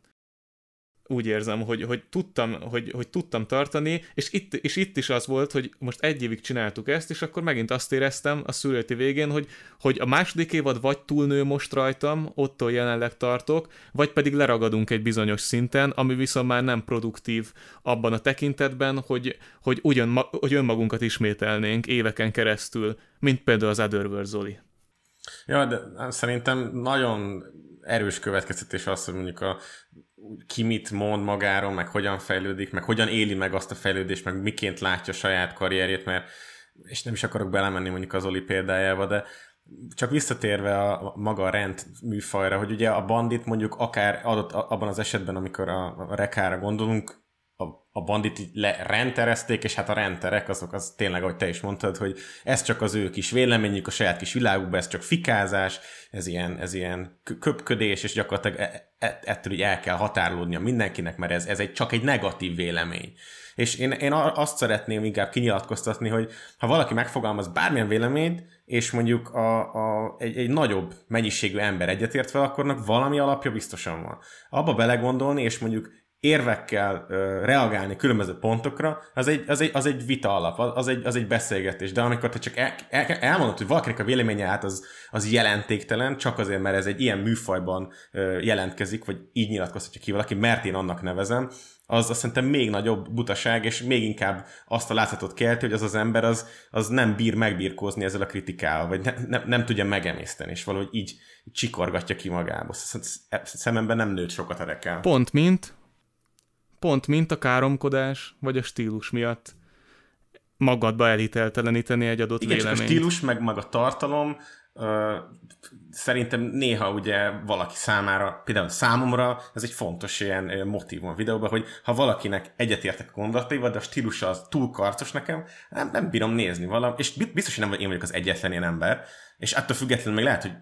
úgy érzem, hogy, hogy, tudtam, hogy, hogy tudtam tartani, és itt, és itt is az volt, hogy most egy évig csináltuk ezt, és akkor megint azt éreztem a szülőti végén, hogy, hogy a második évad vagy túlnő most rajtam, ottól jelenleg tartok, vagy pedig leragadunk egy bizonyos szinten, ami viszont már nem produktív abban a tekintetben, hogy, hogy, ugyan, hogy önmagunkat ismételnénk éveken keresztül, mint például az Otherworld Zoli. Ja, de szerintem nagyon erős következtetés az, hogy mondjuk a ki mit mond magáról, meg hogyan fejlődik, meg hogyan éli meg azt a fejlődést, meg miként látja saját karrierjét, mert és nem is akarok belemenni mondjuk az Oli példájába, de csak visszatérve a maga a rend műfajra, hogy ugye a bandit mondjuk akár adott abban az esetben, amikor a, rekára gondolunk, a, a bandit le renterezték, és hát a renterek azok, az tényleg, ahogy te is mondtad, hogy ez csak az ő kis véleményük, a saját kis világukban, ez csak fikázás, ez ilyen, ez ilyen köpködés, és gyakorlatilag e, e, e, ettől így el kell határolódnia mindenkinek, mert ez, ez egy, csak egy negatív vélemény. És én, én azt szeretném inkább kinyilatkoztatni, hogy ha valaki megfogalmaz bármilyen véleményt, és mondjuk a, a, egy, egy nagyobb mennyiségű ember egyetért fel, akkornak valami alapja biztosan van. Abba belegondolni, és mondjuk érvekkel ö, reagálni különböző pontokra, az egy, az egy, az egy vita alap, az egy, az egy beszélgetés. De amikor te csak el, el, elmondod, hogy valakinek a véleménye hát az, az jelentéktelen, csak azért, mert ez egy ilyen műfajban ö, jelentkezik, vagy így nyilatkozhatja ki valaki, mert én annak nevezem, az azt szerintem még nagyobb butaság, és még inkább azt a látszatot kelti, hogy az az ember az, az nem bír megbírkozni ezzel a kritikával, vagy ne, ne, nem tudja megemészteni, és valahogy így csikorgatja ki magába. Szememben nem nőtt sokat a rekel. Pont mint pont mint a káromkodás vagy a stílus miatt magadba elhitelteleníteni egy adott Igen, véleményt. Igen, a stílus, meg maga tartalom, ö, szerintem néha ugye valaki számára, például számomra ez egy fontos ilyen motivum a videóban, hogy ha valakinek egyetértek a gondolataival, de a stílus az túl karcos nekem, nem, nem bírom nézni valam, és biztos, hogy nem vagy én vagyok az egyetlen ilyen ember, és attól függetlenül még lehet, hogy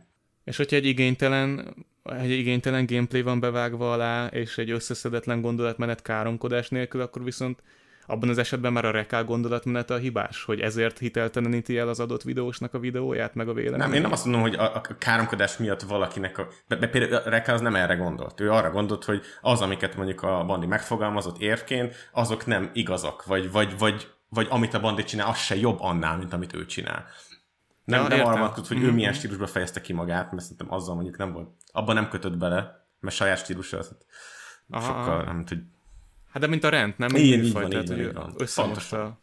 és hogyha egy igénytelen egy igénytelen gameplay van bevágva alá, és egy összeszedetlen gondolatmenet káromkodás nélkül, akkor viszont abban az esetben már a rekál gondolatmenet a hibás, hogy ezért hitelteleníti el az adott videósnak a videóját, meg a véleményét. Nem, én nem azt mondom, hogy a, a káromkodás miatt valakinek a... De, de például a rekál az nem erre gondolt. Ő arra gondolt, hogy az, amiket mondjuk a Bandi megfogalmazott érvként, azok nem igazak, vagy, vagy, vagy, vagy amit a Bandi csinál, az se jobb annál, mint amit ő csinál. Nem, ja, nem arra tudod, hogy mm-hmm. ő mhm, milyen mhm. stílusban fejezte ki magát, mert szerintem azzal mondjuk nem volt. Abban nem kötött bele, mert saját stílusa az hát sokkal, nem tudj. hogy... Hát de mint a rend, nem? Így, így van, így van, így van.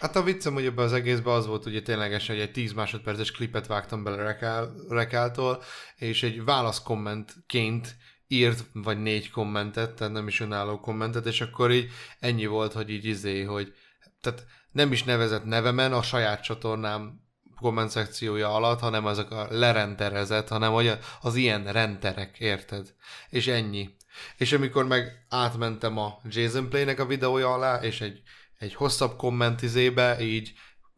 Hát a viccem ugye ebbe az egészben az volt ugye ténylegesen, hogy egy 10 másodperces klipet vágtam bele Rekáltól, és egy válaszkommentként írt vagy négy kommentet, tehát nem is önálló kommentet, és akkor így ennyi volt, hogy így izé, hogy tehát nem is nevezett nevemen, a saját csatornám komment szekciója alatt, hanem ezek a lerenderezett, hanem hogy az ilyen renderek, érted? És ennyi. És amikor meg átmentem a Jason Play nek a videója alá, és egy, egy hosszabb kommentizébe, így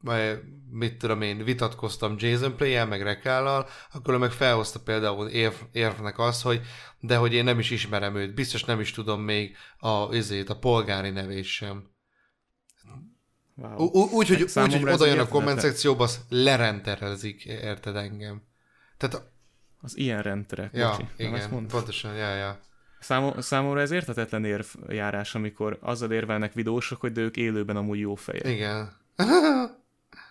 e, mit tudom én, vitatkoztam Jason play meg Rekállal, akkor ő meg felhozta például érv, érvnek az, hogy de hogy én nem is ismerem őt, biztos nem is tudom még a, ezért, a polgári nevét sem. Wow. Úgy, hogy, úgy, hogy oda jön a komment szekcióba, az lerenterezik, érted engem. Tehát az ilyen rendre. Ja, Kocsi, igen, nem ezt pontosan, ja, ja. Számo- számomra ez értetetlen érvjárás, amikor azzal érvelnek videósok, hogy de ők élőben amúgy jó fejek. Igen.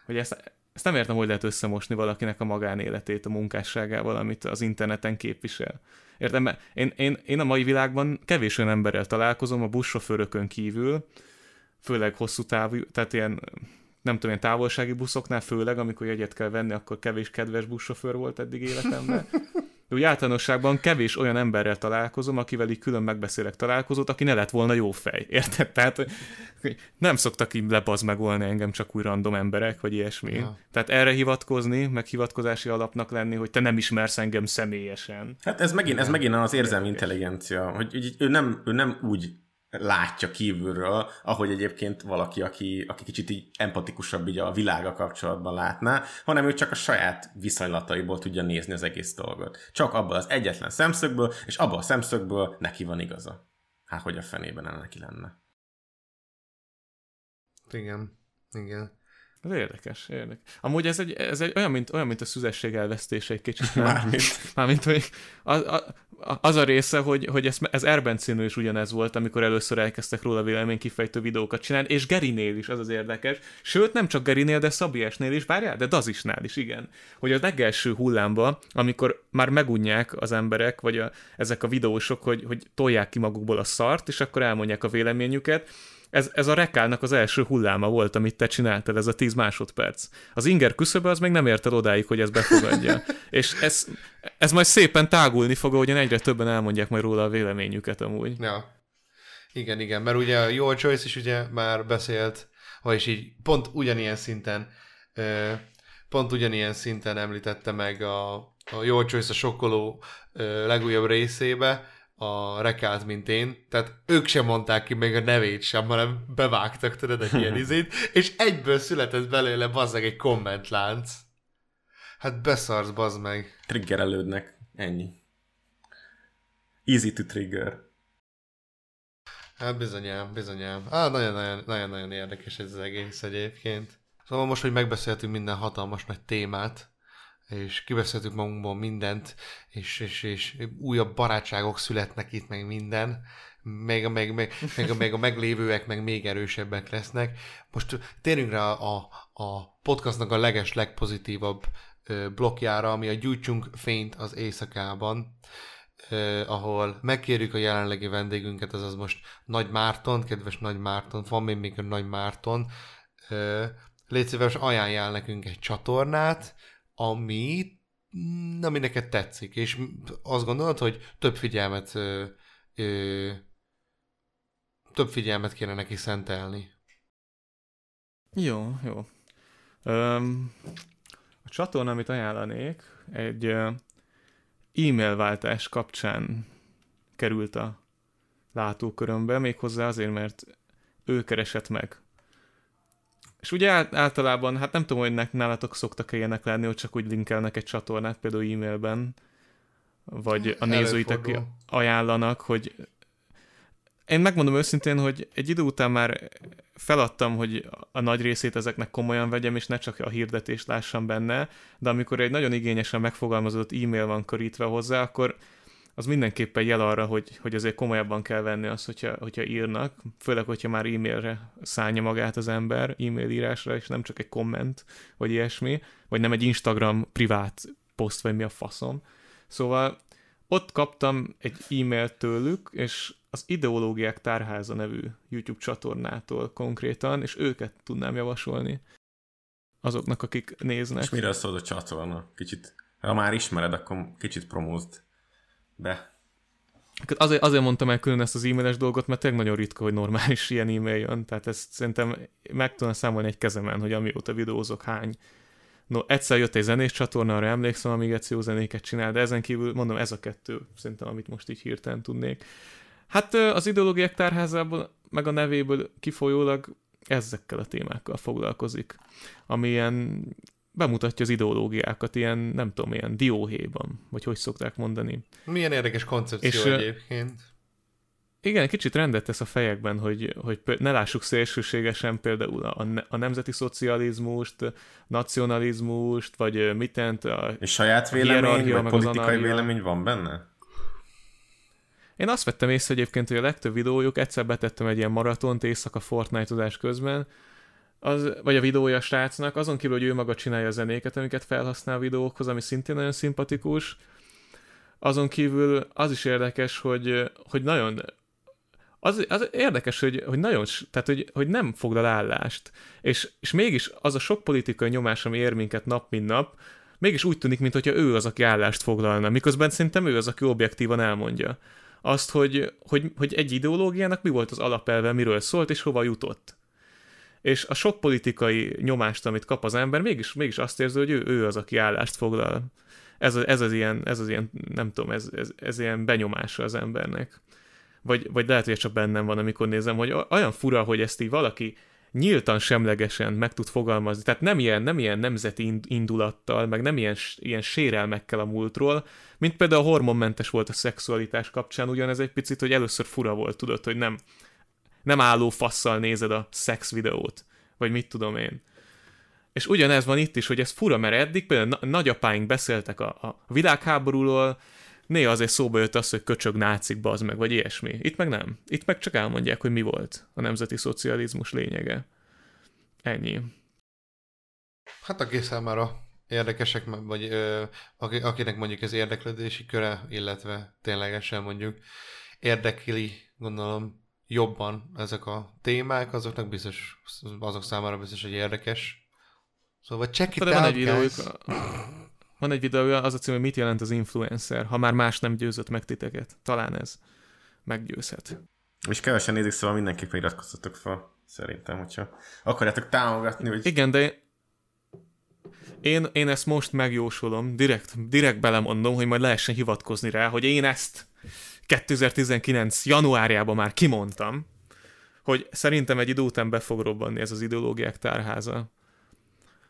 hogy ezt, ezt nem értem, hogy lehet összemosni valakinek a magánéletét a munkásságával, amit az interneten képvisel. Értem, mert én, én, én a mai világban kevés olyan emberrel találkozom a buszsofőrökön kívül, főleg hosszú távú, tehát ilyen nem tudom, ilyen távolsági buszoknál főleg, amikor jegyet kell venni, akkor kevés kedves buszsofőr volt eddig életemben. De úgy általánosságban kevés olyan emberrel találkozom, akivel így külön megbeszélek találkozót, aki ne lett volna jó fej. Érted? Tehát nem szoktak így lebaz megolni engem csak új random emberek, vagy ilyesmi. Ja. Tehát erre hivatkozni, meg hivatkozási alapnak lenni, hogy te nem ismersz engem személyesen. Hát ez megint, ez megint az érzelmi intelligencia, hogy ő nem, ő nem úgy látja kívülről, ahogy egyébként valaki, aki, aki kicsit így empatikusabb így a világa kapcsolatban látná, hanem ő csak a saját viszonylataiból tudja nézni az egész dolgot. Csak abban az egyetlen szemszögből, és abban a szemszögből neki van igaza. Hát, hogy a fenében ennek neki lenne. Igen, igen. Ez érdekes, érdekes. Amúgy ez, egy, ez egy, olyan, mint, olyan, mint a szüzesség elvesztése egy kicsit. Nem? Mármint. Mármint, hogy az, az a része, hogy, hogy ez, ez Erben színű is ugyanez volt, amikor először elkezdtek róla vélemény kifejtő videókat csinálni, és Gerinél is, az az érdekes. Sőt, nem csak Gerinél, de Szabiesnél is, várjál, de Dazisnál is, igen. Hogy az legelső hullámba, amikor már megunják az emberek, vagy a, ezek a videósok, hogy, hogy tolják ki magukból a szart, és akkor elmondják a véleményüket, ez, ez a rekálnak az első hulláma volt, amit te csináltál, ez a 10 másodperc. Az inger küszöbe az még nem ért el odáig, hogy ez befogadja. És ez, ez majd szépen tágulni fog, ahogyan egyre többen elmondják majd róla a véleményüket amúgy. Ja. Igen, igen, mert ugye a Your Choice is ugye már beszélt, vagyis így pont ugyanilyen szinten pont ugyanilyen szinten említette meg a, a Your Choice a sokkoló legújabb részébe, a rekáz, mint én, tehát ők sem mondták ki még a nevét sem, hanem bevágtak, tőled egy ilyen izét, és egyből született belőle bazzeg egy kommentlánc. Hát beszarsz, bazd meg. Triggerelődnek, ennyi. Easy to trigger. Hát bizonyám, bizonyám. Á, nagyon-nagyon érdekes ez az egész egyébként. Szóval most, hogy megbeszéltünk minden hatalmas nagy témát, és kibeszéltük magunkból mindent, és, és, és újabb barátságok születnek itt, meg minden, még, még, még, meg, még a meglévőek meg még erősebbek lesznek. Most térjünk rá a, a podcastnak a leges, legpozitívabb blokjára, ami a Gyújtsunk fényt az éjszakában, eh, ahol megkérjük a jelenlegi vendégünket, azaz most Nagy Márton, kedves Nagy Márton, van még még a Nagy Márton, eh, légy szíves, ajánljál nekünk egy csatornát, ami, mm, ami neked tetszik, és azt gondolod, hogy több figyelmet ö, ö, több figyelmet kéne neki szentelni. Jó, jó. Öm, a csatorna, amit ajánlanék, egy e-mail váltás kapcsán került a látókörömbe, méghozzá azért, mert ő keresett meg és ugye általában, hát nem tudom, hogy nálatok szoktak ilyenek lenni, hogy csak úgy linkelnek egy csatornát, például e-mailben, vagy a nézőitek ajánlanak, hogy én megmondom őszintén, hogy egy idő után már feladtam, hogy a nagy részét ezeknek komolyan vegyem, és ne csak a hirdetést lássam benne, de amikor egy nagyon igényesen megfogalmazott e-mail van körítve hozzá, akkor az mindenképpen jel arra, hogy, hogy azért komolyabban kell venni azt, hogyha, hogyha írnak, főleg, hogyha már e-mailre szállja magát az ember, e-mail írásra, és nem csak egy komment, vagy ilyesmi, vagy nem egy Instagram privát poszt, vagy mi a faszom. Szóval ott kaptam egy e-mailt tőlük, és az Ideológiák Tárháza nevű YouTube csatornától konkrétan, és őket tudnám javasolni azoknak, akik néznek. És mire szól a csatorna? Kicsit, ha már ismered, akkor kicsit promózd be. Azért, azért mondtam el külön ezt az e-mailes dolgot, mert tényleg nagyon ritka, hogy normális ilyen e-mail jön. Tehát ezt szerintem meg tudom számolni egy kezemen, hogy amióta videózok hány. No, egyszer jött egy zenés csatorna, arra emlékszem, amíg egy jó zenéket csinál, de ezen kívül mondom, ez a kettő szerintem, amit most így hirtelen tudnék. Hát az ideológiák tárházából, meg a nevéből kifolyólag ezekkel a témákkal foglalkozik, ami bemutatja az ideológiákat ilyen, nem tudom, ilyen dióhéjban, vagy hogy szokták mondani. Milyen érdekes koncepció és, egyébként. Igen, kicsit rendet tesz a fejekben, hogy, hogy ne lássuk szélsőségesen például a, a nemzeti szocializmust, nacionalizmust, vagy mitent. A és saját vélemény, vagy politikai vélemény van benne? Én azt vettem észre egyébként, hogy a legtöbb videójuk egyszer betettem egy ilyen maratont éjszaka fortnite közben, az, vagy a videója a srácnak, azon kívül, hogy ő maga csinálja a zenéket, amiket felhasznál videókhoz, ami szintén nagyon szimpatikus, azon kívül az is érdekes, hogy, hogy nagyon az, az érdekes, hogy, hogy nagyon, tehát hogy, hogy nem foglal állást, és, és mégis az a sok politikai nyomás, ami ér minket nap, mint nap, mégis úgy tűnik, mintha ő az, aki állást foglalna, miközben szerintem ő az, aki objektívan elmondja azt, hogy, hogy, hogy egy ideológiának mi volt az alapelve, miről szólt és hova jutott és a sok politikai nyomást, amit kap az ember, mégis, mégis azt érzi, hogy ő, ő az, aki állást foglal. Ez, a, ez, az ilyen, ez az ilyen, nem tudom, ez, ez, ez ilyen benyomása az embernek. Vagy, vagy lehet, hogy csak bennem van, amikor nézem, hogy olyan fura, hogy ezt így valaki nyíltan semlegesen meg tud fogalmazni. Tehát nem ilyen, nem ilyen nemzeti indulattal, meg nem ilyen, ilyen sérelmekkel a múltról, mint például a hormonmentes volt a szexualitás kapcsán, ugyanez egy picit, hogy először fura volt, tudod, hogy nem, nem álló fasszal nézed a szex videót, vagy mit tudom én. És ugyanez van itt is, hogy ez fura, mert eddig például nagyapáink beszéltek a, a világháborúról, néha azért szóba jött az, hogy köcsög nácik, bazd meg, vagy ilyesmi. Itt meg nem. Itt meg csak elmondják, hogy mi volt a nemzeti szocializmus lényege. Ennyi. Hát aki számára érdekesek, vagy ö, akinek mondjuk ez érdeklődési köre, illetve ténylegesen mondjuk érdekli, gondolom, jobban ezek a témák, azoknak biztos, azok számára biztos, hogy érdekes. Szóval check it De out, van egy videójuk, van egy videója, az a cím, hogy mit jelent az influencer, ha már más nem győzött meg titeket. Talán ez meggyőzhet. És kevesen nézik, szóval mindenképpen iratkozzatok fel, szerintem, hogyha akarjátok támogatni, hogy... Igen, de én, én, én ezt most megjósolom, direkt, direkt belemondom, hogy majd lehessen hivatkozni rá, hogy én ezt 2019. januárjában már kimondtam, hogy szerintem egy idő után be fog robbanni ez az ideológiák tárháza.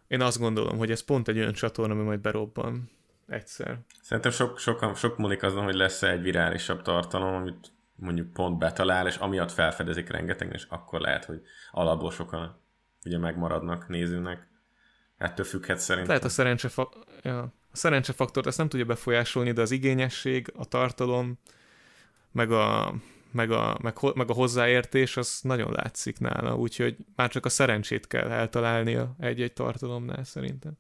Én azt gondolom, hogy ez pont egy olyan csatorna, ami majd berobban. Egyszer. Szerintem sok, sokan, sok múlik azon, hogy lesz egy virálisabb tartalom, amit mondjuk pont betalál, és amiatt felfedezik rengeteg, és akkor lehet, hogy alapból sokan ugye megmaradnak nézőnek. Ettől függhet szerintem. Lehet a szerencse fa- ja. a szerencsefaktort, ezt nem tudja befolyásolni, de az igényesség, a tartalom, meg a, meg a, meg, meg a hozzáértés, az nagyon látszik nála, úgyhogy már csak a szerencsét kell eltalálnia egy-egy tartalomnál szerintem,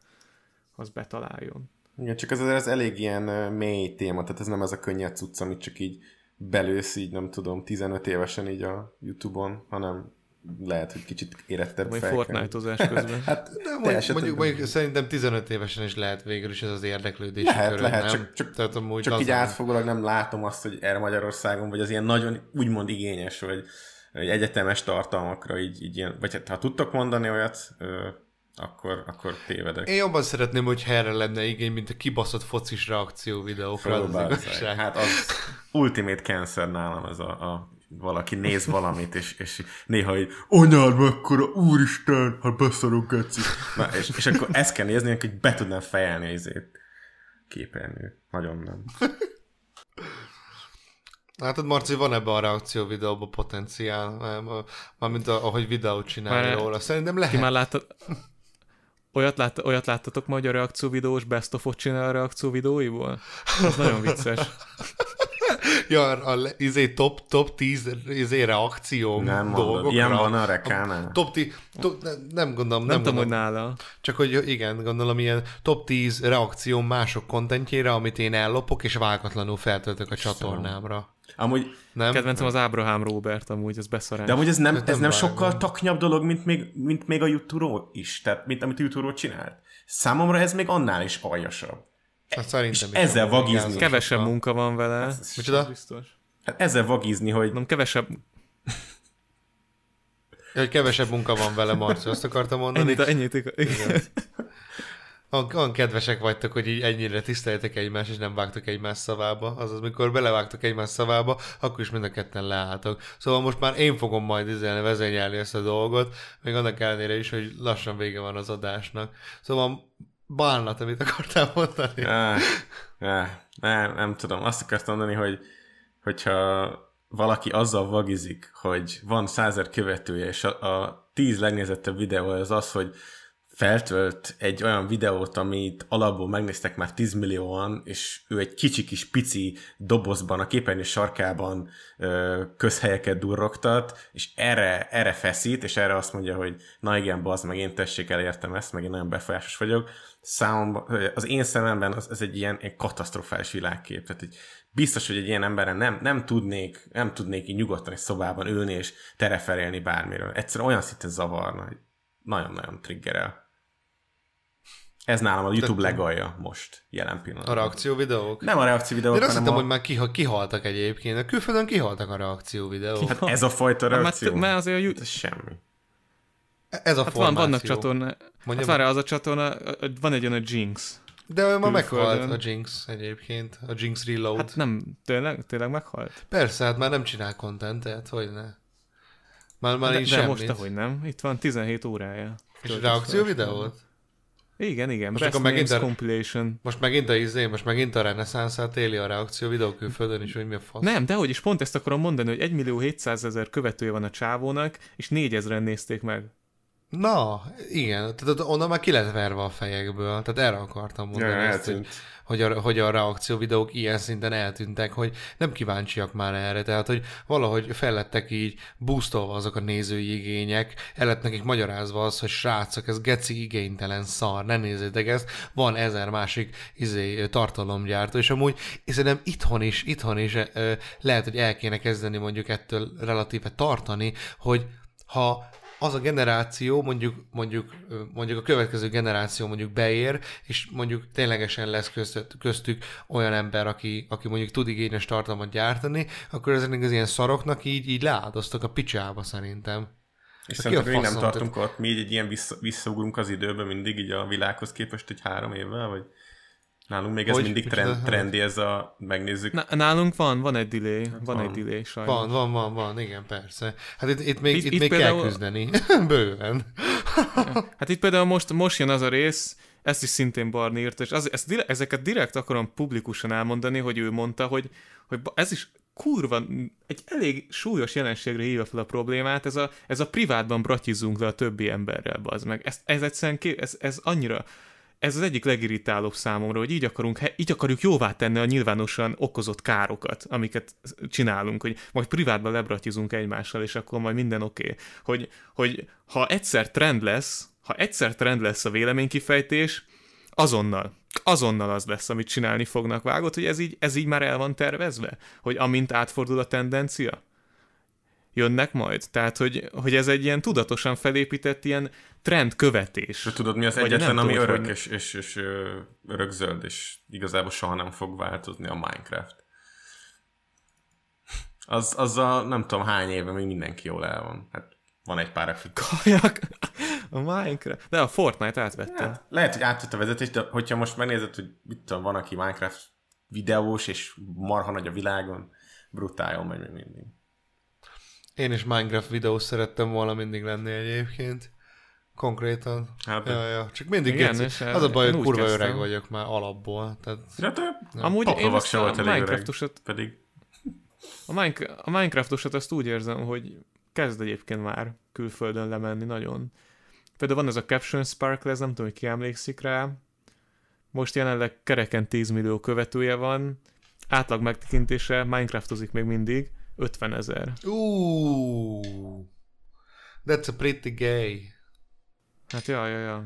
az betaláljon. Igen, csak ez ez elég ilyen mély téma, tehát ez nem ez a könnyed cucc, amit csak így belősz így, nem tudom, 15 évesen így a Youtube-on, hanem lehet, hogy kicsit érettebb Majd fortnite közben. hát, de mondjuk, mondjuk, mondjuk, szerintem 15 évesen is lehet végül is ez az érdeklődés. Lehet, körül, lehet, nem? csak, csak, Tehát amúgy csak így átfogólag nem látom azt, hogy erre Magyarországon, vagy az ilyen nagyon úgymond igényes, vagy, vagy egyetemes tartalmakra így, így ilyen, vagy hát, ha tudtok mondani olyat, akkor, akkor tévedek. Én jobban szeretném, hogy erre lenne igény, mint a kibaszott focis reakció videókra. Az hát az ultimate cancer nálam ez a, a valaki néz valamit, és, és néha így, anyád mekkora, úristen, ha hát beszarok, geci. Na, és, és akkor ezt kell nézni, hogy be tudnám fejelni ezért képernyő. Nagyon nem. Hát, Marci, van ebben a reakció videóban potenciál, mármint ahogy videót csinálja Már róla. Szerintem lehet. Ki már láttad, Olyat, lát, olyat láttatok ma, hogy a reakció videós best of csinál a reakció videóiból? Ez nagyon vicces ja, a, izé, top, top 10 izé, reakció nem dolgokra. Ilyen van a rekánál. Top 10, nem gondolom. Nem, nem tudom, hogy nála. Csak hogy igen, gondolom ilyen top 10 reakció mások kontentjére, amit én ellopok, és vágatlanul feltöltök a csatornámra. Amúgy... Nem? Kedvencem az Ábrahám Robert, amúgy, ez beszarás. De amúgy ez nem, hát ez nem, nem sokkal taknyabb dolog, mint még, mint még a youtube is, tehát mint amit a youtube csinált. Számomra ez még annál is aljasabb. Hát szerintem és ezzel vagizni. Kevesebb munka van vele. Hát, ez Biztos. Hát ezzel vagizni, hogy... Nem, kevesebb... hogy kevesebb munka van vele, Marci, azt akartam mondani. Ennyit, ennyit igen. Olyan kedvesek vagytok, hogy így ennyire tiszteltek egymást, és nem vágtok egymás szavába. Azaz, mikor belevágtok egymás szavába, akkor is mind a ketten leálltok. Szóval most már én fogom majd izelni, vezényelni ezt a dolgot, még annak ellenére is, hogy lassan vége van az adásnak. Szóval Bánlat, amit akartál mondani. Ne, ne, ne, nem tudom. Azt akartam mondani, hogy hogyha valaki azzal vagizik, hogy van százer követője, és a, a tíz legnézettebb videó az az, hogy feltölt egy olyan videót, amit alapból megnéztek már 10 millióan, és ő egy kicsi kis pici dobozban, a képernyő sarkában ö, közhelyeket durrogtat, és erre, erre feszít, és erre azt mondja, hogy na igen, bazd meg, én tessék, értem ezt, meg én nagyon befolyásos vagyok, számomban, az én szememben az, ez egy ilyen egy katasztrofális világkép. Tehát egy, biztos, hogy egy ilyen emberen nem, nem tudnék, nem tudnék így nyugodtan egy szobában ülni és tereferélni bármiről. Egyszerűen olyan szinten zavarna, hogy nagyon-nagyon triggerel. Ez nálam a YouTube legalja most, jelen pillanatban. A reakció videók? Nem a reakció videók, hanem azt hittem, a... hogy már kiha, kihaltak egyébként. A külföldön kihaltak a reakció videók. Hát ez a fajta reakció? Mert, mert azért a YouTube... Hát ez semmi. Ez a hát formáció. Van, vannak csatorna, Mondjam, hát várj, az a csatorna, van egy olyan a Jinx. De ő ma meghalt a Jinx egyébként, a Jinx Reload. Hát nem, tényleg, tényleg meghalt? Persze, hát már nem csinál kontentet, hogy ne. Már, már de, de semmit. most, ahogy nem, itt van 17 órája. És reakció videót? Igen, igen, most akkor megint a, Compilation. Most megint a izé, most megint a reneszánszát éli a reakció videó külföldön is, hogy mi a fasz. Nem, de hogy is pont ezt akarom mondani, hogy 1 millió 700 ezer követője van a csávónak, és 4 ezeren nézték meg. Na, igen, tehát onnan már ki lett verve a fejekből, tehát erre akartam mondani ja, ezt, hogy, hogy, a, hogy a reakcióvideók ilyen szinten eltűntek, hogy nem kíváncsiak már erre, tehát hogy valahogy fellettek így boostolva azok a nézői igények, el lett nekik magyarázva az, hogy srácok, ez geci igénytelen szar, ne nézzétek ezt, van ezer másik izé, tartalomgyártó, és amúgy és szerintem itthon is, itthon is lehet, hogy el kéne kezdeni mondjuk ettől relatíve tartani, hogy ha az a generáció, mondjuk, mondjuk, mondjuk a következő generáció mondjuk beér, és mondjuk ténylegesen lesz köztük, köztük olyan ember, aki, aki mondjuk tud igényes tartalmat gyártani, akkor ezeknek az ilyen szaroknak így, így leáldoztak a picsába szerintem. És hát szerintem még nem tartunk ott, mi így egy ilyen vissza, visszaugrunk az időbe mindig, így a világhoz képest egy három évvel, vagy Nálunk még ez mindig trend, trendi, ez a, megnézzük. Na, nálunk van, van egy delay, hát van, van egy delay sajnos. Van, van, van, van, igen, persze. Hát itt, itt még, itt, itt, itt még például... kell küzdeni, bőven. hát itt például most, most jön az a rész, ezt is szintén Barni írt, és az, ezt, ezeket direkt akarom publikusan elmondani, hogy ő mondta, hogy, hogy ez is kurva, egy elég súlyos jelenségre hívja fel a problémát, ez a, ez a privátban bratizunk le a többi emberrel, bazd meg. Ez, ez egyszerűen, ez, ez annyira ez az egyik legirritálóbb számomra, hogy így, akarunk, így akarjuk jóvá tenni a nyilvánosan okozott károkat, amiket csinálunk, hogy majd privátban lebratizunk egymással, és akkor majd minden oké. Okay. Hogy, hogy ha egyszer trend lesz, ha egyszer trend lesz a véleménykifejtés, azonnal, azonnal az lesz, amit csinálni fognak vágott, hogy ez így, ez így már el van tervezve, hogy amint átfordul a tendencia, jönnek majd. Tehát, hogy, hogy ez egy ilyen tudatosan felépített ilyen trendkövetés. De tudod, mi az egyetlen, ami örök hogy... és, és, és örökzöld, és igazából soha nem fog változni a Minecraft. Az, az a nem tudom hány éve még mindenki jól el van. Hát van egy pár effekt. Kajak! A Minecraft. De a Fortnite átvette. Hát, lehet, hogy átvette a vezetést, de hogyha most megnézed, hogy mit tudom, van, aki Minecraft videós, és marha nagy a világon, brutál jól megy még mindig. Én is Minecraft videó szerettem volna mindig lenni egyébként. Konkrétan. Hát, ja, ja. Csak mindig igen, és Az a eh, baj, hogy kurva kezdtem. öreg vagyok már alapból. Tehát, De. Hát, eh, te Amúgy én a, a Minecraftosat... Pedig. A, Mine- a Minecraftosat azt úgy érzem, hogy kezd egyébként már külföldön lemenni nagyon. Például van ez a Caption Sparkle, ez nem tudom, hogy ki emlékszik rá. Most jelenleg kereken 10 millió követője van. Átlag megtekintése, Minecraftozik még mindig 50 ezer. Ooh, that's a pretty gay. Hát ja, ja, ja.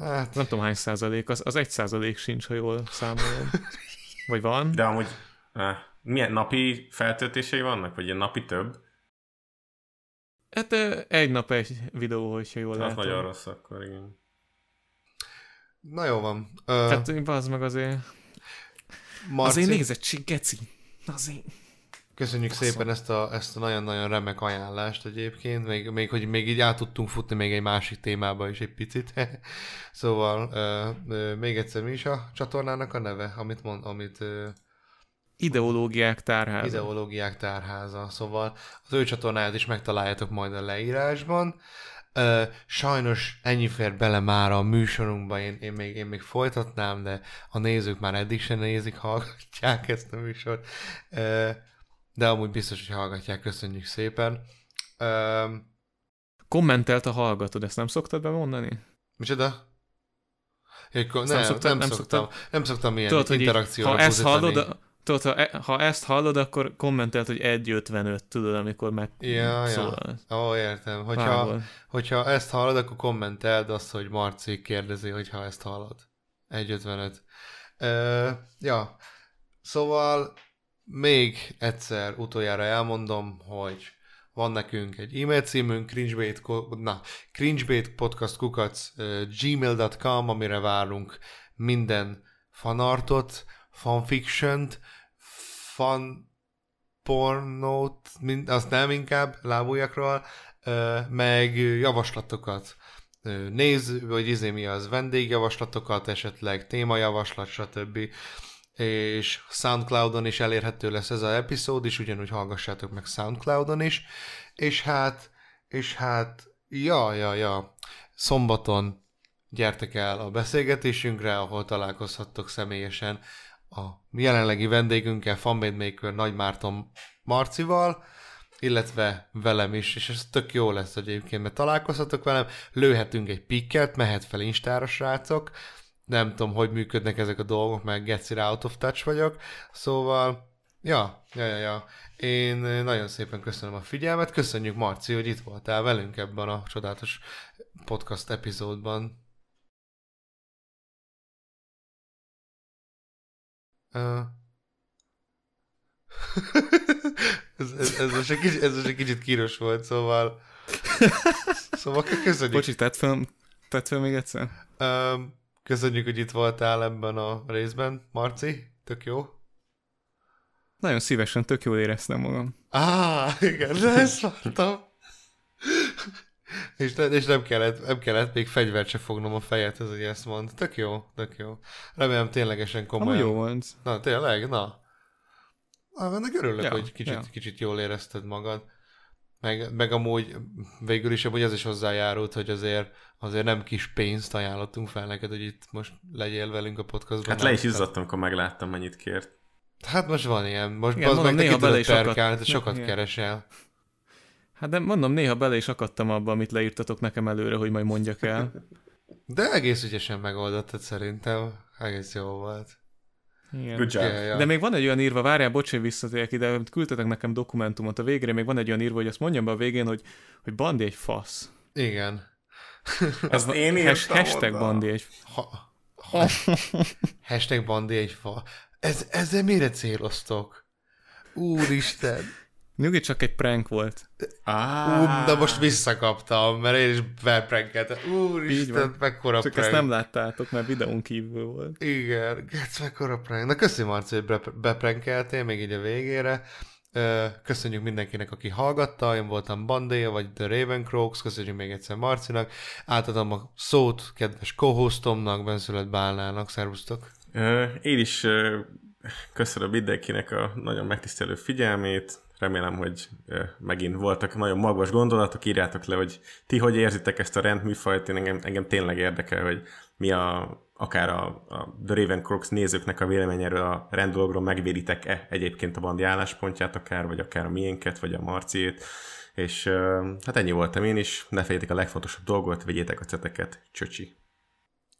Hát... Nem tudom hány százalék, az, az egy százalék sincs, ha jól számolom. Vagy van? De amúgy ne. Eh, milyen napi feltöltései vannak? Vagy ilyen napi több? Hát eh, egy nap egy videó, hogyha jól hát látom. nagyon rossz akkor, igen. Na jó van. Uh... Tehát az meg azért... Marci... Azért nézettség, geci. Azért... Köszönjük Faszom. szépen ezt a, ezt a nagyon-nagyon remek ajánlást egyébként, még, még hogy még így át tudtunk futni még egy másik témába is egy picit. szóval ö, ö, még egyszer mi is a csatornának a neve, amit mond, amit... Ö, Ideológiák tárháza. Ideológiák tárháza. Szóval az ő csatornáját is megtaláljátok majd a leírásban. Ö, sajnos ennyi fér bele már a műsorunkba, én, én, még, én még folytatnám, de a nézők már eddig sem nézik, hallgatják ezt a műsort. Ö, de amúgy biztos, hogy hallgatják, köszönjük szépen. Um, Kommentelt a hallgatod, ezt nem szoktad bemondani? Micsoda? Akkor, ne, nem, szoktad, nem, nem, szoktam, szoktam, nem szoktam ilyen tudod, hogy interakcióra ha ezt hallod, tudod, ha, e, ha ezt hallod, akkor kommentelt, hogy 1.55, tudod, amikor meg ja, ja. Ó, értem. Hogyha, hogyha ezt hallod, akkor kommenteld azt, hogy Marci kérdezi, hogyha ezt hallod. 1.55. Uh, ja. Szóval még egyszer utoljára elmondom, hogy van nekünk egy e-mail címünk, cringebait, na, cringebaitpodcastkukac gmail.com, amire várunk minden fanartot, fanfictiont, fan pornót, mind, azt nem inkább lábújakról, meg javaslatokat néz, vagy izé mi az vendégjavaslatokat, esetleg témajavaslat, stb és Soundcloudon is elérhető lesz ez az epizód, és ugyanúgy hallgassátok meg Soundcloudon is, és hát, és hát, ja, ja, ja, szombaton gyertek el a beszélgetésünkre, ahol találkozhattok személyesen a jelenlegi vendégünkkel, Fanmade Maker Nagy Márton Marcival, illetve velem is, és ez tök jó lesz egyébként, mert találkozhatok velem, lőhetünk egy pikket, mehet fel Instára srácok, nem tudom, hogy működnek ezek a dolgok, meg gecire out of touch vagyok, szóval Ja, ja, ja, ja. Én nagyon szépen köszönöm a figyelmet, köszönjük Marci, hogy itt voltál velünk ebben a csodálatos podcast epizódban. Uh. ez, ez, ez, most egy kicsit, ez most egy kicsit kíros volt, szóval... Szóval köszönjük. Bocsi, tett fel, tett fel még egyszer? Um, Köszönjük, hogy itt voltál ebben a részben, Marci. Tök jó. Nagyon szívesen, tök jól éreztem magam. Á, ah, igen, de ezt vártam. és, ne, és nem, kellett, nem kellett még fegyvert se fognom a fejet, ez, hogy ezt mond. Tök jó, tök jó. Remélem ténylegesen komolyan. Amúgy jó volt. Na, tényleg, na. Annak ah, örülök, ja, hogy kicsit, ja. kicsit jól érezted magad. Meg, meg amúgy végül is hogy az is hozzájárult, hogy azért, azért nem kis pénzt ajánlottunk fel neked, hogy itt most legyél velünk a podcastban. Hát le is izzadtam, amikor megláttam, mennyit kért. Hát most van ilyen, most Igen, mondom, meg néha bele is perkálni, sokat, sokat Igen. keresel. Hát de mondom, néha bele is akadtam abba, amit leírtatok nekem előre, hogy majd mondjak el. De egész ügyesen megoldottad szerintem, egész jó volt. Igen. Good job. Yeah, yeah. De még van egy olyan írva, várjál, bocs, hogy visszatérek ide, küldtetek nekem dokumentumot a végre, még van egy olyan írva, hogy azt mondjam be a végén, hogy, hogy Bandi egy fasz. Igen. Ez Ez én has, Hashtag oda. Bandi egy... Ha, ha, hashtag Bandi egy fa. Ez, ezzel mire céloztok? Úristen! Nyugi, csak egy prank volt. Ah. Ú, de most visszakaptam, mert én is beprankeltem. Úristen, mekkora Csak prank. ezt nem láttátok, mert videón kívül volt. Igen, Gec, mekkora prank. Na köszi Marci, hogy beprankeltél még így a végére. Köszönjük mindenkinek, aki hallgatta, én voltam Bandéja, vagy The Raven Croaks, köszönjük még egyszer Marcinak, átadom a szót kedves kohóztomnak, Benszület Bálnának, szervusztok! Én is köszönöm mindenkinek a nagyon megtisztelő figyelmét, Remélem, hogy megint voltak nagyon magas gondolatok, írjátok le, hogy ti hogy érzitek ezt a rendműfajt, én engem, engem tényleg érdekel, hogy mi a, akár a, a The Raven Crocs nézőknek a véleményéről a rend dologról megvéritek-e egyébként a bandi álláspontját akár, vagy akár a miénket, vagy a Marciét, és hát ennyi voltam én is, ne fejtek a legfontosabb dolgot, vegyétek a ceteket, csöcsi!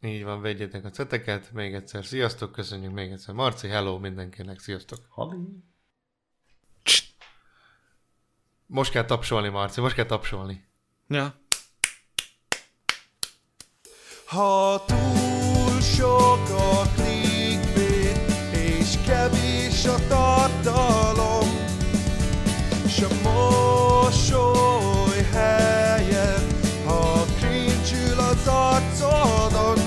Így van, vegyétek a ceteket, még egyszer sziasztok, köszönjük még egyszer Marci, hello mindenkinek, sziasztok! Halli. Most kell tapsolni, Marci, most kell tapsolni. Ja. Ha túl sok a clickbait, és kevés a tartalom, s a mosoly helyen, ha krincsül az arcodon,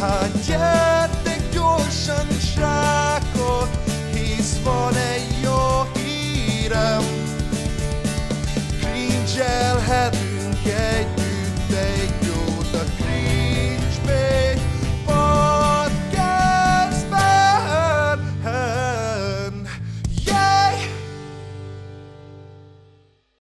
hát gyertek gyorsan srákot, hisz van egy jó hírem, have elérhetünk egy